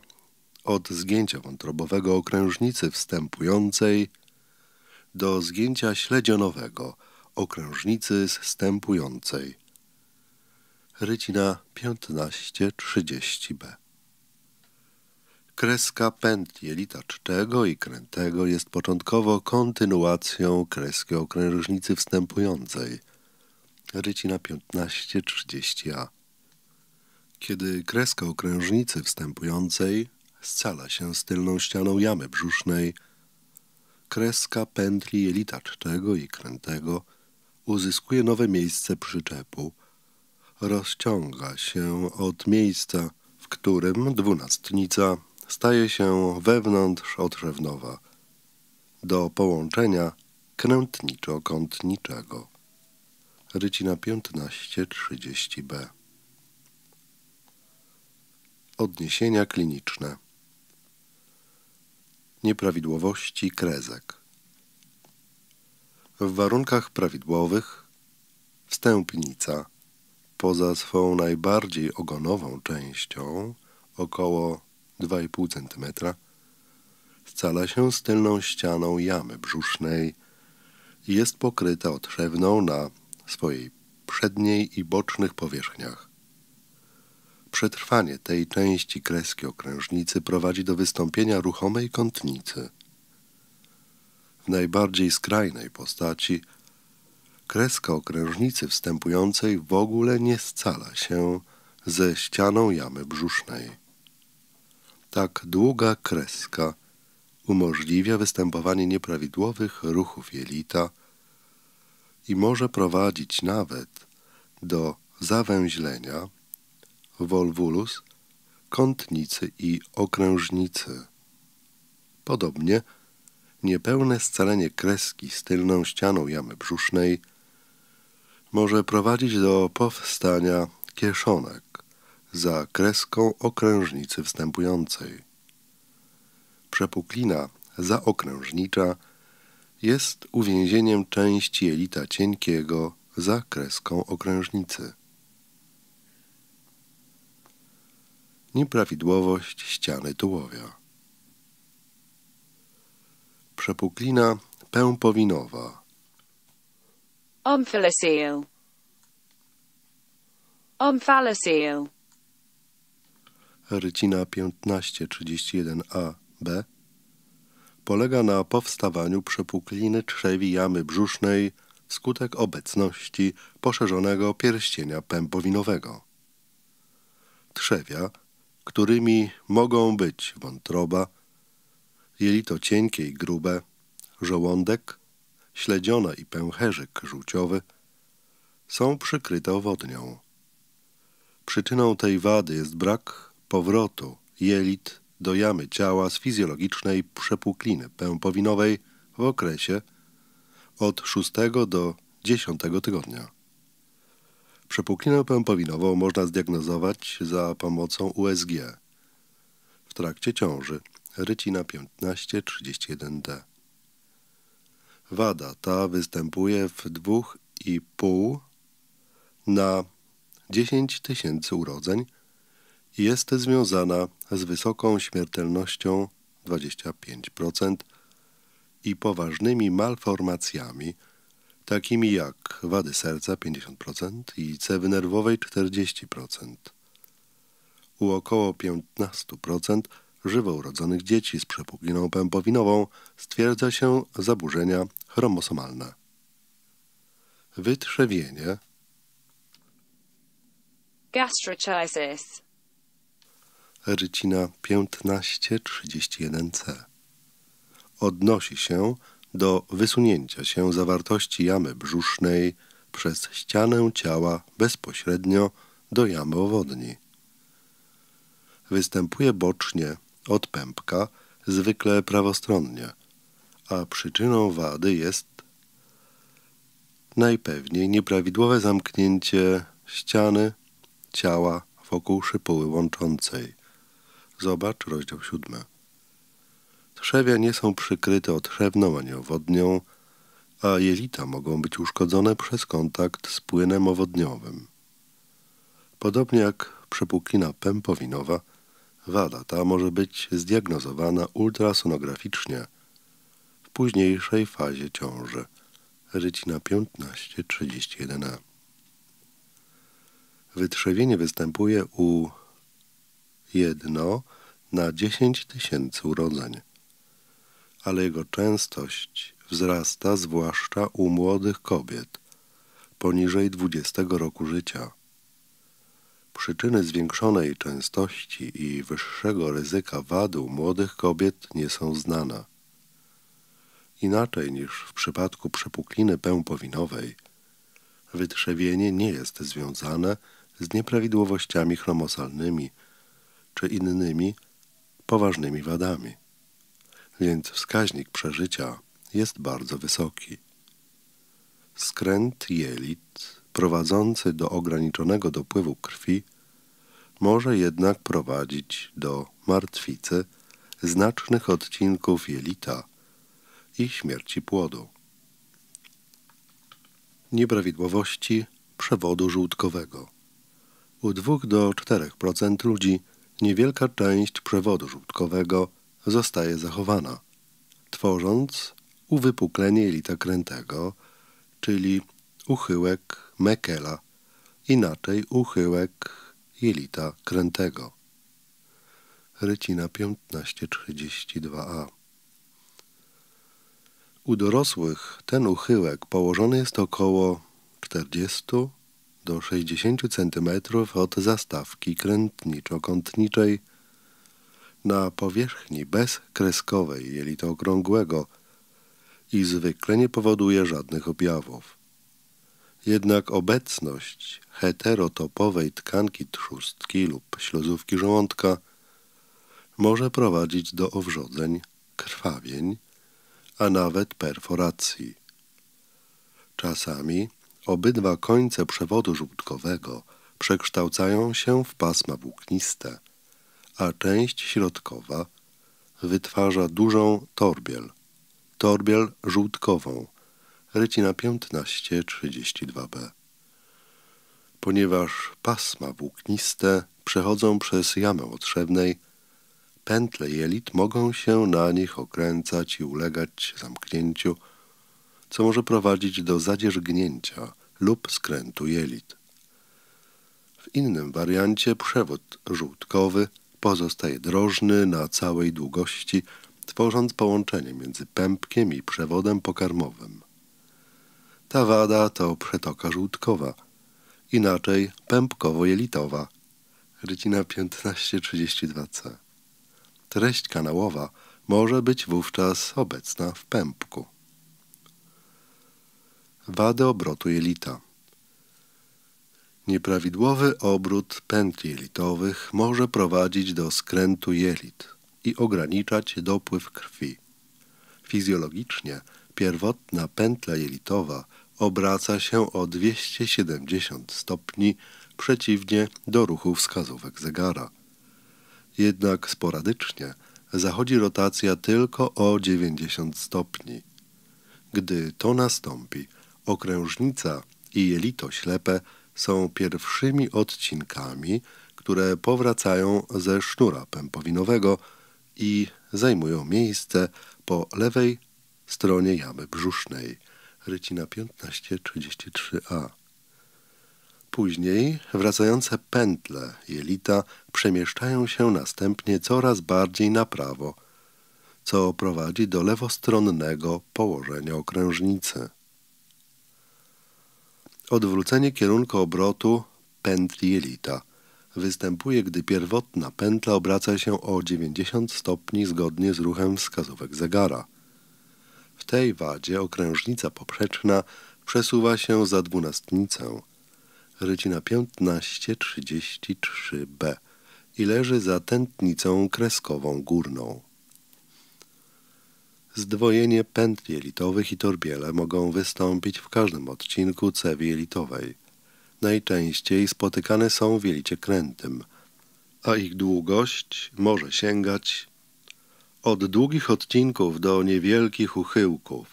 od zgięcia wątrobowego okrężnicy wstępującej do zgięcia śledzionowego okrężnicy zstępującej. Rycina 1530b. Kreska pętli jelita czczego i krętego jest początkowo kontynuacją kreski okrężnicy wstępującej. Rycina 1530a. Kiedy kreska okrężnicy wstępującej scala się z tylną ścianą jamy brzusznej, kreska pętli jelita czczego i krętego uzyskuje nowe miejsce przyczepu. Rozciąga się od miejsca, w którym dwunastnica staje się wewnątrz odrzewnowa do połączenia krętniczo-kątniczego. Rycina 1530b Odniesienia kliniczne. Nieprawidłowości krezek. W warunkach prawidłowych wstępnica poza swą najbardziej ogonową częścią, około 2,5 cm, scala się z tylną ścianą jamy brzusznej i jest pokryta otrzewną na swojej przedniej i bocznych powierzchniach. Przetrwanie tej części kreski okrężnicy prowadzi do wystąpienia ruchomej kątnicy. W najbardziej skrajnej postaci kreska okrężnicy wstępującej w ogóle nie scala się ze ścianą jamy brzusznej. Tak długa kreska umożliwia występowanie nieprawidłowych ruchów jelita i może prowadzić nawet do zawęźlenia volvulus, kątnicy i okrężnicy. Podobnie niepełne scalenie kreski z tylną ścianą jamy brzusznej może prowadzić do powstania kieszonek za kreską okrężnicy wstępującej. Przepuklina zaokrężnicza jest uwięzieniem części jelita cienkiego za kreską okrężnicy. nieprawidłowość ściany tułowia. Przepuklina pępowinowa. Omphaliceo. Omphaliceo. Rycina 1531a b polega na powstawaniu przepukliny trzewi jamy brzusznej wskutek obecności poszerzonego pierścienia pępowinowego. Trzewia którymi mogą być wątroba, jelito cienkie i grube, żołądek, śledziona i pęcherzyk żółciowy, są przykryte owodnią. Przyczyną tej wady jest brak powrotu jelit do jamy ciała z fizjologicznej przepukliny pępowinowej w okresie od 6 do 10 tygodnia. Przepuklinę pępowinową można zdiagnozować za pomocą USG w trakcie ciąży rycina 1531D. Wada ta występuje w 2,5 na 10 tysięcy urodzeń i jest związana z wysoką śmiertelnością 25% i poważnymi malformacjami takimi jak wady serca 50% i cewy nerwowej 40%. U około 15% żywo urodzonych dzieci z przepukliną pępowinową stwierdza się zaburzenia chromosomalne. Wytrzewienie Gastritis Rycina 1531C odnosi się do wysunięcia się zawartości jamy brzusznej przez ścianę ciała bezpośrednio do jamy owodni. Występuje bocznie od pępka, zwykle prawostronnie, a przyczyną wady jest najpewniej nieprawidłowe zamknięcie ściany ciała wokół szypuły łączącej. Zobacz rozdział siódmy. Trzewia nie są przykryte otrzewną ani owodnią, a jelita mogą być uszkodzone przez kontakt z płynem owodniowym. Podobnie jak przepuklina pępowinowa, wada ta może być zdiagnozowana ultrasonograficznie w późniejszej fazie ciąży. Rycina 15 a Wytrzewienie występuje u 1 na 10 tysięcy urodzeń ale jego częstość wzrasta zwłaszcza u młodych kobiet poniżej 20 roku życia. Przyczyny zwiększonej częstości i wyższego ryzyka wadu młodych kobiet nie są znane. Inaczej niż w przypadku przepukliny pępowinowej, wytrzewienie nie jest związane z nieprawidłowościami chromosalnymi czy innymi poważnymi wadami więc wskaźnik przeżycia jest bardzo wysoki. Skręt jelit prowadzący do ograniczonego dopływu krwi może jednak prowadzić do martwicy znacznych odcinków jelita i śmierci płodu. Nieprawidłowości przewodu żółtkowego. U 2 do 4% ludzi niewielka część przewodu żółtkowego zostaje zachowana, tworząc uwypuklenie jelita krętego, czyli uchyłek Mekela, inaczej uchyłek jelita krętego. Rycina 1532a. U dorosłych ten uchyłek położony jest około 40 do 60 cm od zastawki krętniczo-kątniczej na powierzchni bezkreskowej jelita okrągłego i zwykle nie powoduje żadnych objawów. Jednak obecność heterotopowej tkanki trzustki lub śluzówki żołądka może prowadzić do owrzodzeń, krwawień, a nawet perforacji. Czasami obydwa końce przewodu żółtkowego przekształcają się w pasma włókniste – a część środkowa wytwarza dużą torbiel, torbiel żółtkową, rycina 1532b. Ponieważ pasma włókniste przechodzą przez jamę otrzewnej, pętle jelit mogą się na nich okręcać i ulegać zamknięciu, co może prowadzić do zadzierzgnięcia lub skrętu jelit. W innym wariancie przewód żółtkowy – pozostaje drożny na całej długości, tworząc połączenie między pępkiem i przewodem pokarmowym. Ta wada to przetoka żółtkowa, inaczej pępkowo-jelitowa, rycina 1532c. Treść kanałowa może być wówczas obecna w pępku. Wady obrotu jelita – Nieprawidłowy obrót pętli jelitowych może prowadzić do skrętu jelit i ograniczać dopływ krwi. Fizjologicznie pierwotna pętla jelitowa obraca się o 270 stopni przeciwnie do ruchu wskazówek zegara. Jednak sporadycznie zachodzi rotacja tylko o 90 stopni. Gdy to nastąpi, okrężnica i jelito ślepe są pierwszymi odcinkami, które powracają ze sznura pępowinowego i zajmują miejsce po lewej stronie jamy brzusznej, rycina 1533a. Później wracające pętle jelita przemieszczają się następnie coraz bardziej na prawo, co prowadzi do lewostronnego położenia okrężnicy. Odwrócenie kierunku obrotu pętli jelita występuje, gdy pierwotna pętla obraca się o 90 stopni zgodnie z ruchem wskazówek zegara. W tej wadzie okrężnica poprzeczna przesuwa się za dwunastnicę, rycina 1533b i leży za tętnicą kreskową górną. Zdwojenie pętli jelitowych i torbiele mogą wystąpić w każdym odcinku cewi jelitowej. Najczęściej spotykane są w jelicie krętym, a ich długość może sięgać od długich odcinków do niewielkich uchyłków.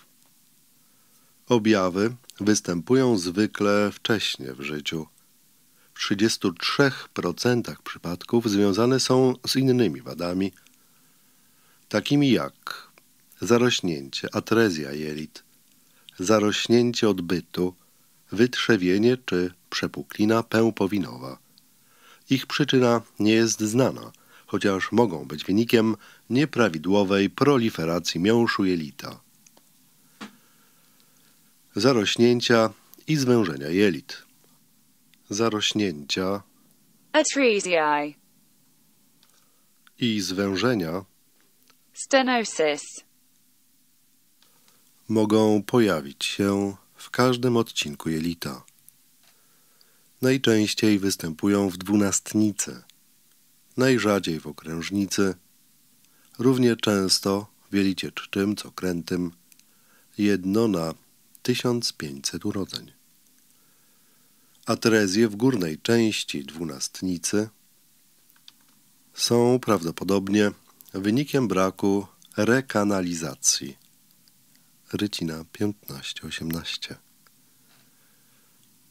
Objawy występują zwykle wcześnie w życiu. W 33% przypadków związane są z innymi wadami, takimi jak zarośnięcie, atrezja jelit, zarośnięcie odbytu, wytrzewienie czy przepuklina pępowinowa. Ich przyczyna nie jest znana, chociaż mogą być wynikiem nieprawidłowej proliferacji miąższu jelita. Zarośnięcia i zwężenia jelit. Zarośnięcia Atreziai. i zwężenia stenosis mogą pojawić się w każdym odcinku jelita. Najczęściej występują w dwunastnicy, najrzadziej w okrężnicy, równie często w jelicie czczym co krętym, jedno na 1500 urodzeń. Atrezje w górnej części dwunastnicy są prawdopodobnie wynikiem braku rekanalizacji Rycina 15-18.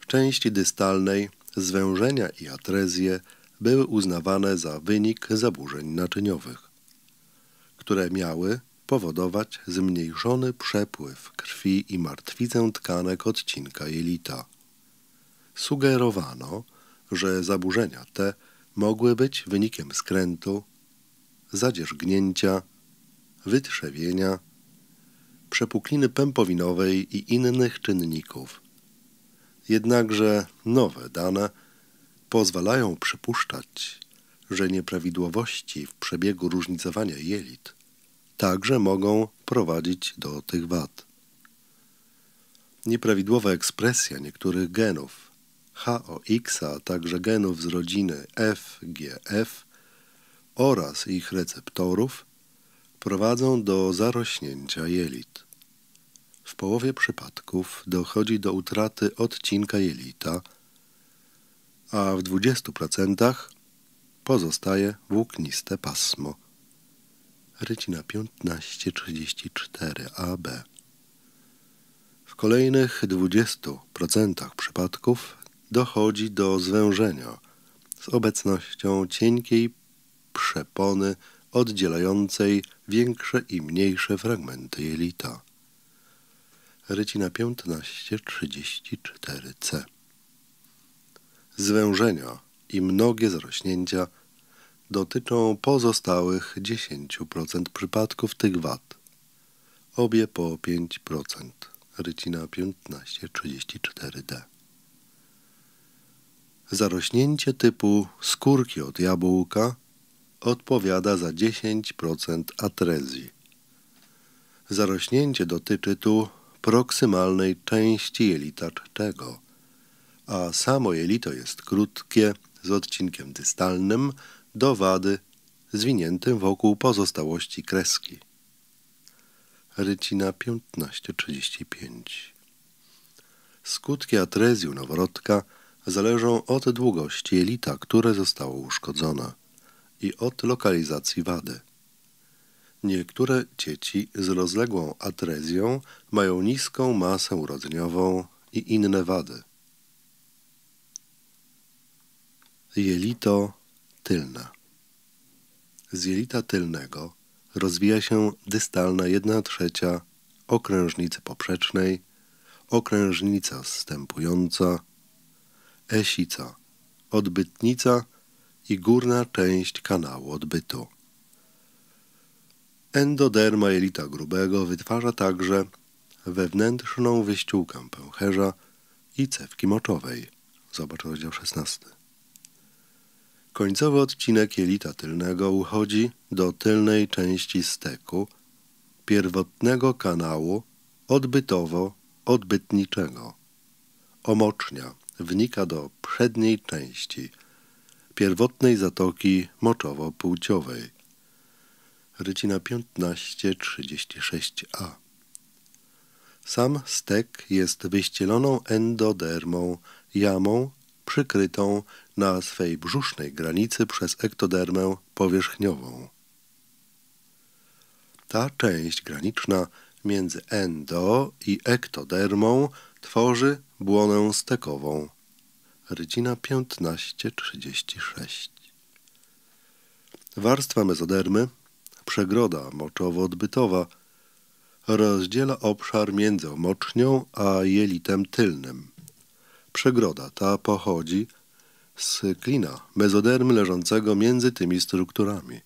W części dystalnej zwężenia i atrezje były uznawane za wynik zaburzeń naczyniowych, które miały powodować zmniejszony przepływ krwi i martwicę tkanek odcinka jelita. Sugerowano, że zaburzenia te mogły być wynikiem skrętu, zadzierzgnięcia, wytrzewienia, przepukliny pępowinowej i innych czynników. Jednakże nowe dane pozwalają przypuszczać, że nieprawidłowości w przebiegu różnicowania jelit także mogą prowadzić do tych wad. Nieprawidłowa ekspresja niektórych genów HOX, a także genów z rodziny FGF oraz ich receptorów prowadzą do zarośnięcia jelit. W połowie przypadków dochodzi do utraty odcinka jelita, a w 20% pozostaje włókniste pasmo. Rycina 1534 AB. W kolejnych 20% przypadków dochodzi do zwężenia z obecnością cienkiej przepony oddzielającej większe i mniejsze fragmenty jelita. Rycina 1534C. Zwężenia i mnogie zarośnięcia dotyczą pozostałych 10% przypadków tych wad, obie po 5%, rycina 1534D. Zarośnięcie typu skórki od jabłka odpowiada za 10% atrezji. Zarośnięcie dotyczy tu proksymalnej części jelita czczego, a samo jelito jest krótkie z odcinkiem dystalnym do wady zwiniętym wokół pozostałości kreski. Rycina 1535 Skutki atrezji noworodka zależą od długości jelita, które zostało uszkodzone i od lokalizacji wady. Niektóre dzieci z rozległą atrezją mają niską masę urodzeniową i inne wady. Jelito tylne. Z jelita tylnego rozwija się dystalna 1 trzecia okrężnicy poprzecznej, okrężnica zstępująca, esica, odbytnica i górna część kanału odbytu. Endoderma jelita grubego wytwarza także wewnętrzną wyściółkę pęcherza i cewki moczowej. Zobacz rozdział 16. Końcowy odcinek jelita tylnego uchodzi do tylnej części steku, pierwotnego kanału odbytowo-odbytniczego. Omocznia wnika do przedniej części, pierwotnej zatoki moczowo-płciowej rodzina 1536a. Sam stek jest wyścieloną endodermą, jamą przykrytą na swej brzusznej granicy przez ektodermę powierzchniową. Ta część graniczna między endo i ektodermą tworzy błonę stekową. Rycina 1536. Warstwa mezodermy przegroda moczowo-odbytowa rozdziela obszar między mocznią a jelitem tylnym. Przegroda ta pochodzi z klina mezodermy leżącego między tymi strukturami.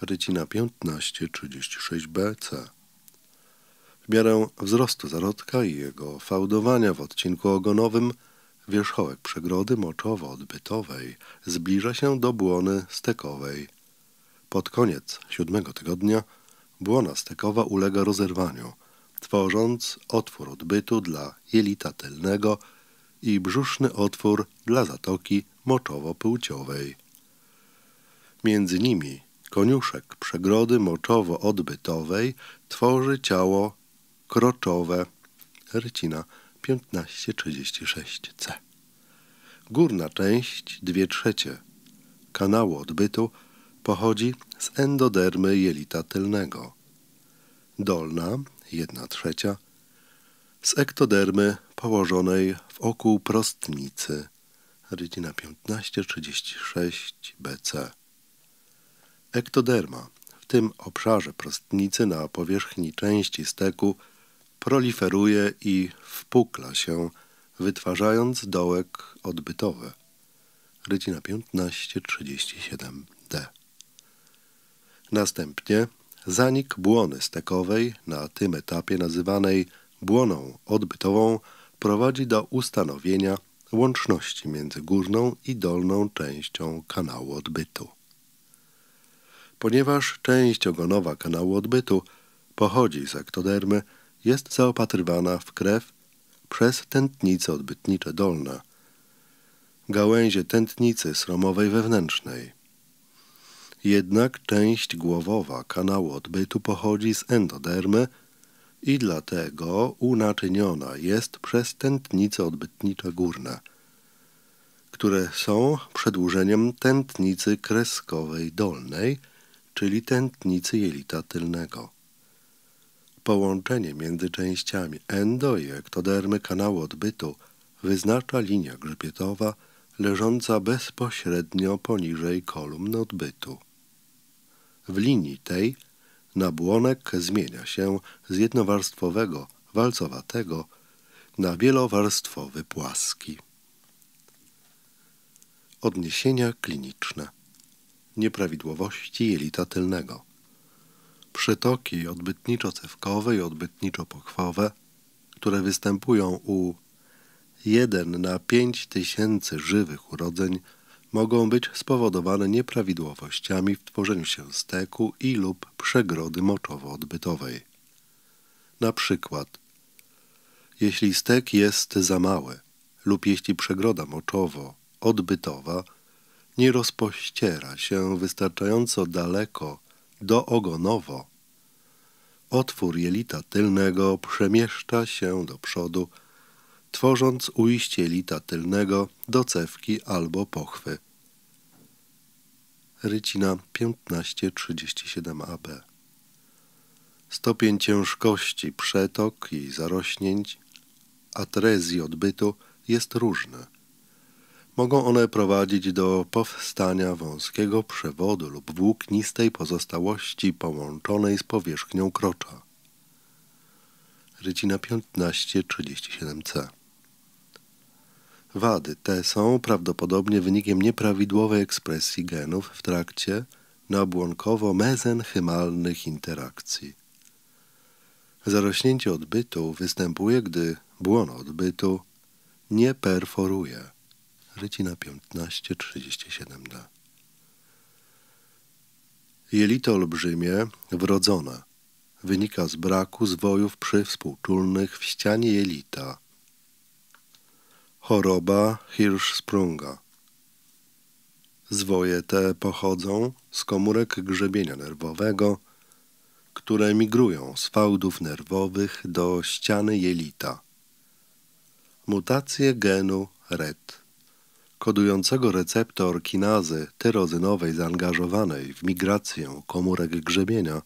Rycina 1536bc. W miarę wzrostu zarodka i jego fałdowania w odcinku ogonowym wierzchołek przegrody moczowo-odbytowej zbliża się do błony stekowej. Pod koniec siódmego tygodnia błona stekowa ulega rozerwaniu, tworząc otwór odbytu dla jelita tylnego i brzuszny otwór dla zatoki moczowo-płciowej. Między nimi koniuszek przegrody moczowo-odbytowej tworzy ciało kroczowe rycina 1536C. Górna część dwie trzecie kanału odbytu pochodzi z endodermy jelita tylnego. Dolna, jedna trzecia, z ektodermy położonej w oku prostnicy, rydzina 1536 BC. Ektoderma w tym obszarze prostnicy na powierzchni części steku proliferuje i wpukla się, wytwarzając dołek odbytowy. Rydzina 1537 Następnie zanik błony stekowej na tym etapie nazywanej błoną odbytową prowadzi do ustanowienia łączności między górną i dolną częścią kanału odbytu. Ponieważ część ogonowa kanału odbytu pochodzi z ektodermy, jest zaopatrywana w krew przez tętnice odbytnicze dolne, gałęzie tętnicy sromowej wewnętrznej – jednak część głowowa kanału odbytu pochodzi z endodermy i dlatego unaczyniona jest przez tętnice odbytnicze górne, które są przedłużeniem tętnicy kreskowej dolnej, czyli tętnicy jelita tylnego. Połączenie między częściami endo i ektodermy kanału odbytu wyznacza linia grzbietowa, leżąca bezpośrednio poniżej kolumn odbytu. W linii tej nabłonek zmienia się z jednowarstwowego, walcowatego na wielowarstwowy płaski. Odniesienia kliniczne Nieprawidłowości jelita tylnego Przytoki odbytniczo-cewkowe i odbytniczo-pochwowe, które występują u 1 na tysięcy żywych urodzeń mogą być spowodowane nieprawidłowościami w tworzeniu się steku i lub przegrody moczowo-odbytowej. Na przykład, jeśli stek jest za mały lub jeśli przegroda moczowo-odbytowa nie rozpościera się wystarczająco daleko ogonowo, otwór jelita tylnego przemieszcza się do przodu tworząc ujście lita tylnego do cewki albo pochwy. Rycina 1537 AB Stopień ciężkości przetok i zarośnięć, atrezji odbytu jest różny. Mogą one prowadzić do powstania wąskiego przewodu lub włóknistej pozostałości połączonej z powierzchnią krocza. Rycina 1537c Wady te są prawdopodobnie wynikiem nieprawidłowej ekspresji genów w trakcie nabłonkowo-mezenchymalnych interakcji. Zarośnięcie odbytu występuje, gdy błono odbytu nie perforuje. Rycina 1537d. Jelito olbrzymie wrodzone. Wynika z braku zwojów przywspółczulnych w ścianie jelita choroba Hirschsprunga. Zwoje te pochodzą z komórek grzebienia nerwowego, które migrują z fałdów nerwowych do ściany jelita. Mutacje genu RET, kodującego receptor kinazy tyrozynowej zaangażowanej w migrację komórek grzebienia,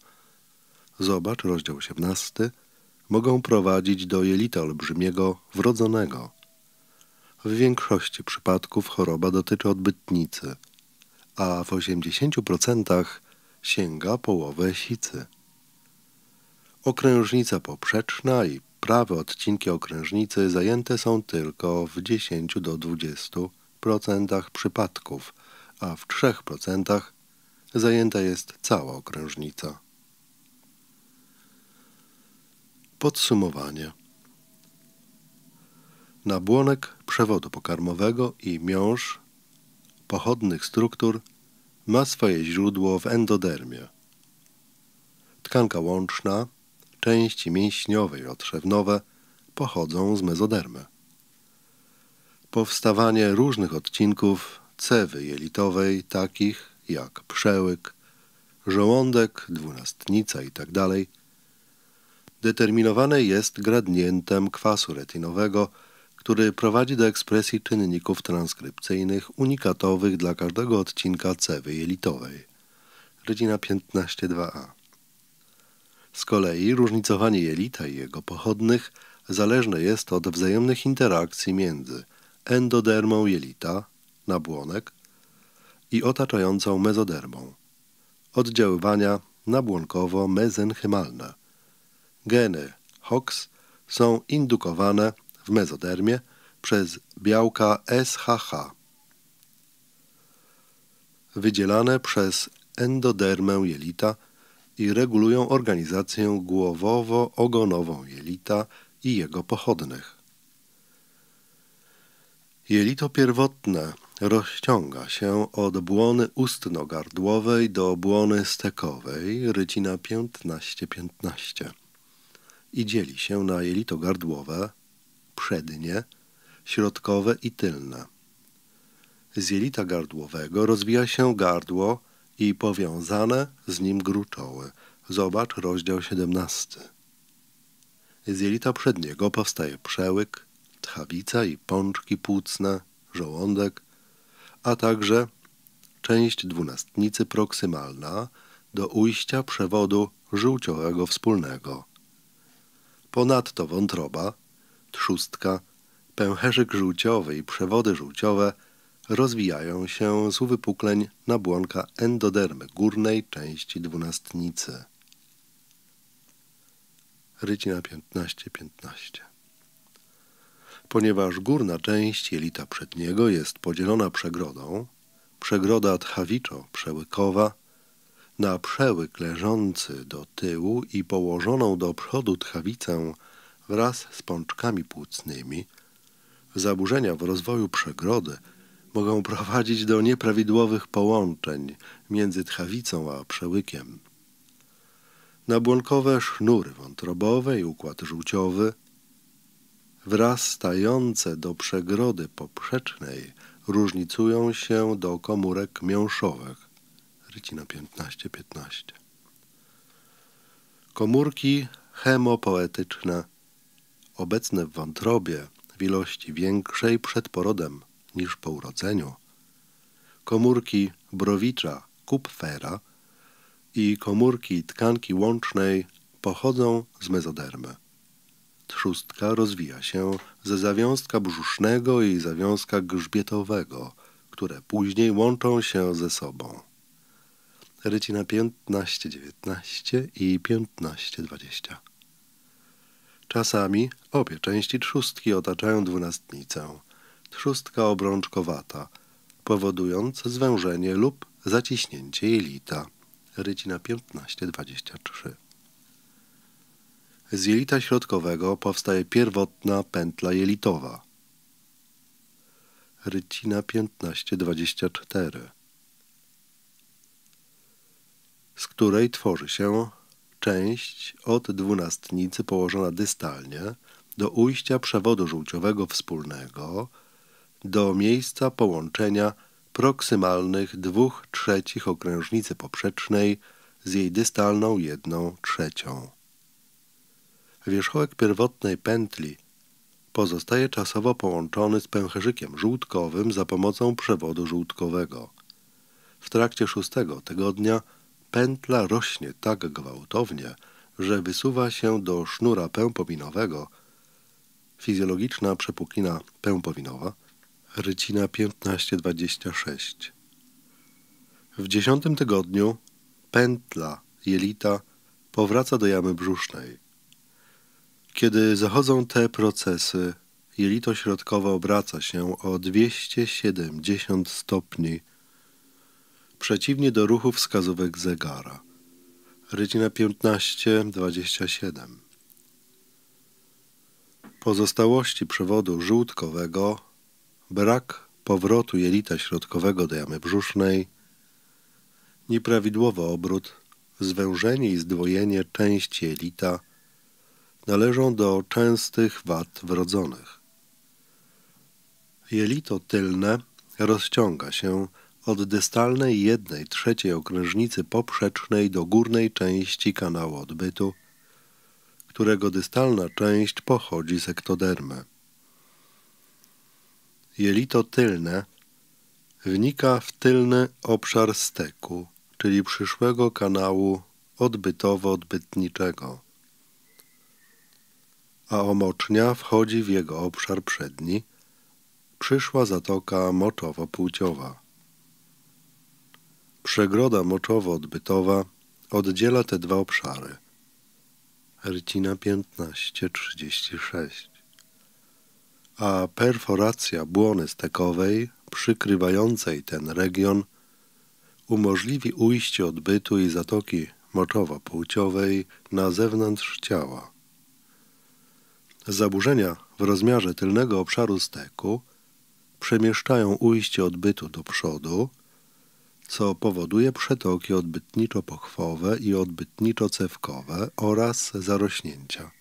zobacz rozdział 18, mogą prowadzić do jelita olbrzymiego wrodzonego w większości przypadków choroba dotyczy odbytnicy, a w 80% sięga połowę sicy. Okrężnica poprzeczna i prawe odcinki okrężnicy zajęte są tylko w 10 do 20% przypadków, a w 3% zajęta jest cała okrężnica. Podsumowanie na błonek przewodu pokarmowego i miąższ pochodnych struktur ma swoje źródło w endodermie. Tkanka łączna, części mięśniowe i odszewnowe pochodzą z mezodermy. Powstawanie różnych odcinków cewy jelitowej, takich jak przełyk, żołądek, dwunastnica itd., tak determinowane jest gradientem kwasu retinowego – który prowadzi do ekspresji czynników transkrypcyjnych unikatowych dla każdego odcinka cewy jelitowej. Rodzina 15.2a. Z kolei różnicowanie jelita i jego pochodnych zależne jest od wzajemnych interakcji między endodermą jelita, nabłonek, i otaczającą mezodermą. Oddziaływania nabłonkowo-mezenchymalne. Geny HOX są indukowane w mezodermie przez białka SHH wydzielane przez endodermę jelita i regulują organizację głowowo-ogonową jelita i jego pochodnych. Jelito pierwotne rozciąga się od błony ustno-gardłowej do błony stekowej, rycina 15-15 i dzieli się na jelito gardłowe, przednie, środkowe i tylne. Z jelita gardłowego rozwija się gardło i powiązane z nim gruczoły. Zobacz rozdział 17. Z jelita przedniego powstaje przełyk, tchawica i pączki płucne, żołądek, a także część dwunastnicy proksymalna do ujścia przewodu żółciowego wspólnego. Ponadto wątroba trzustka, pęcherzyk żółciowy i przewody żółciowe rozwijają się z uwypukleń na błonka endodermy górnej części dwunastnicy. Rycina 15-15 Ponieważ górna część jelita przedniego jest podzielona przegrodą, przegroda tchawiczo-przełykowa, na przełyk leżący do tyłu i położoną do przodu tchawicę wraz z pączkami płucnymi, zaburzenia w rozwoju przegrody mogą prowadzić do nieprawidłowych połączeń między tchawicą a przełykiem. Nabłonkowe sznury wątrobowe i układ żółciowy stające do przegrody poprzecznej różnicują się do komórek miąższowych. Rycina 1515. Komórki hemopoetyczne Obecne w wątrobie w ilości większej przed porodem niż po urodzeniu, komórki browicza kupfera i komórki tkanki łącznej pochodzą z mezodermy. Trzustka rozwija się ze zawiązka brzusznego i zawiązka grzbietowego, które później łączą się ze sobą. Rycina 15-19 i 15-20. Czasami Obie części trzustki otaczają dwunastnicę. Trzustka obrączkowata, powodując zwężenie lub zaciśnięcie jelita. Rycina 1523. Z jelita środkowego powstaje pierwotna pętla jelitowa. Rycina 1524. Z której tworzy się część od dwunastnicy położona dystalnie, do ujścia przewodu żółciowego wspólnego, do miejsca połączenia proksymalnych dwóch trzecich okrężnicy poprzecznej z jej dystalną jedną trzecią. Wierzchołek pierwotnej pętli pozostaje czasowo połączony z pęcherzykiem żółtkowym za pomocą przewodu żółtkowego. W trakcie szóstego tygodnia pętla rośnie tak gwałtownie, że wysuwa się do sznura pępominowego – fizjologiczna przepuklina pępowinowa, rycina 1526. W dziesiątym tygodniu pętla jelita powraca do jamy brzusznej. Kiedy zachodzą te procesy, jelito środkowe obraca się o 270 stopni, przeciwnie do ruchu wskazówek zegara. Rycina 1527. Pozostałości przewodu żółtkowego, brak powrotu jelita środkowego do jamy brzusznej, nieprawidłowy obrót, zwężenie i zdwojenie części jelita należą do częstych wad wrodzonych. Jelito tylne rozciąga się od dystalnej jednej trzeciej okrężnicy poprzecznej do górnej części kanału odbytu – którego dystalna część pochodzi z ektodermy. Jelito tylne wnika w tylny obszar steku, czyli przyszłego kanału odbytowo-odbytniczego, a omocznia wchodzi w jego obszar przedni, przyszła zatoka moczowo-płciowa. Przegroda moczowo-odbytowa oddziela te dwa obszary – Hercina 1536, a perforacja błony stekowej przykrywającej ten region umożliwi ujście odbytu i zatoki moczowo-płciowej na zewnątrz ciała. Zaburzenia w rozmiarze tylnego obszaru steku przemieszczają ujście odbytu do przodu – co powoduje przetoki odbytniczo-pochwowe i odbytniczo-cewkowe oraz zarośnięcia,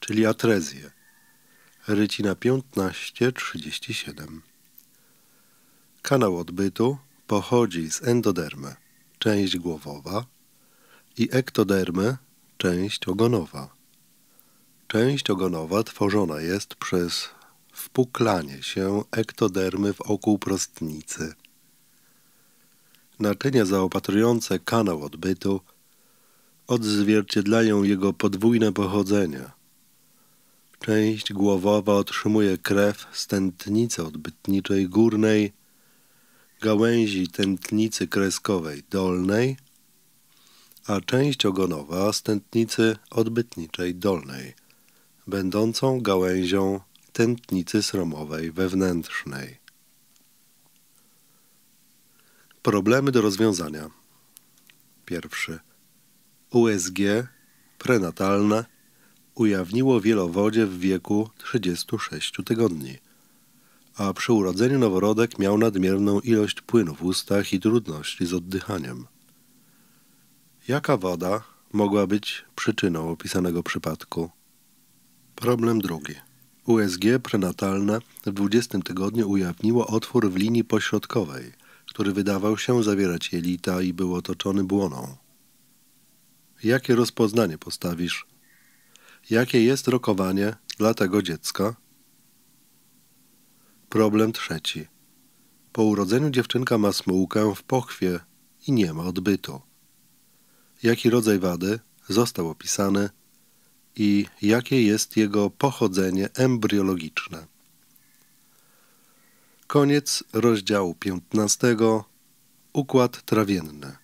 czyli atrezję. Rycina 1537. Kanał odbytu pochodzi z endodermy, część głowowa, i ektodermy, część ogonowa. Część ogonowa tworzona jest przez wpuklanie się ektodermy w oku prostnicy naczynia zaopatrujące kanał odbytu odzwierciedlają jego podwójne pochodzenie. Część głowowa otrzymuje krew z tętnicy odbytniczej górnej, gałęzi tętnicy kreskowej dolnej, a część ogonowa z tętnicy odbytniczej dolnej, będącą gałęzią tętnicy sromowej wewnętrznej. Problemy do rozwiązania. Pierwszy. USG prenatalne ujawniło wielowodzie w wieku 36 tygodni, a przy urodzeniu noworodek miał nadmierną ilość płynu w ustach i trudności z oddychaniem. Jaka woda mogła być przyczyną opisanego przypadku? Problem drugi. USG prenatalne w 20 tygodniu ujawniło otwór w linii pośrodkowej – który wydawał się zawierać jelita i był otoczony błoną. Jakie rozpoznanie postawisz? Jakie jest rokowanie dla tego dziecka? Problem trzeci. Po urodzeniu dziewczynka ma smułkę w pochwie i nie ma odbytu. Jaki rodzaj wady został opisany i jakie jest jego pochodzenie embryologiczne? Koniec rozdziału 15. Układ trawienny.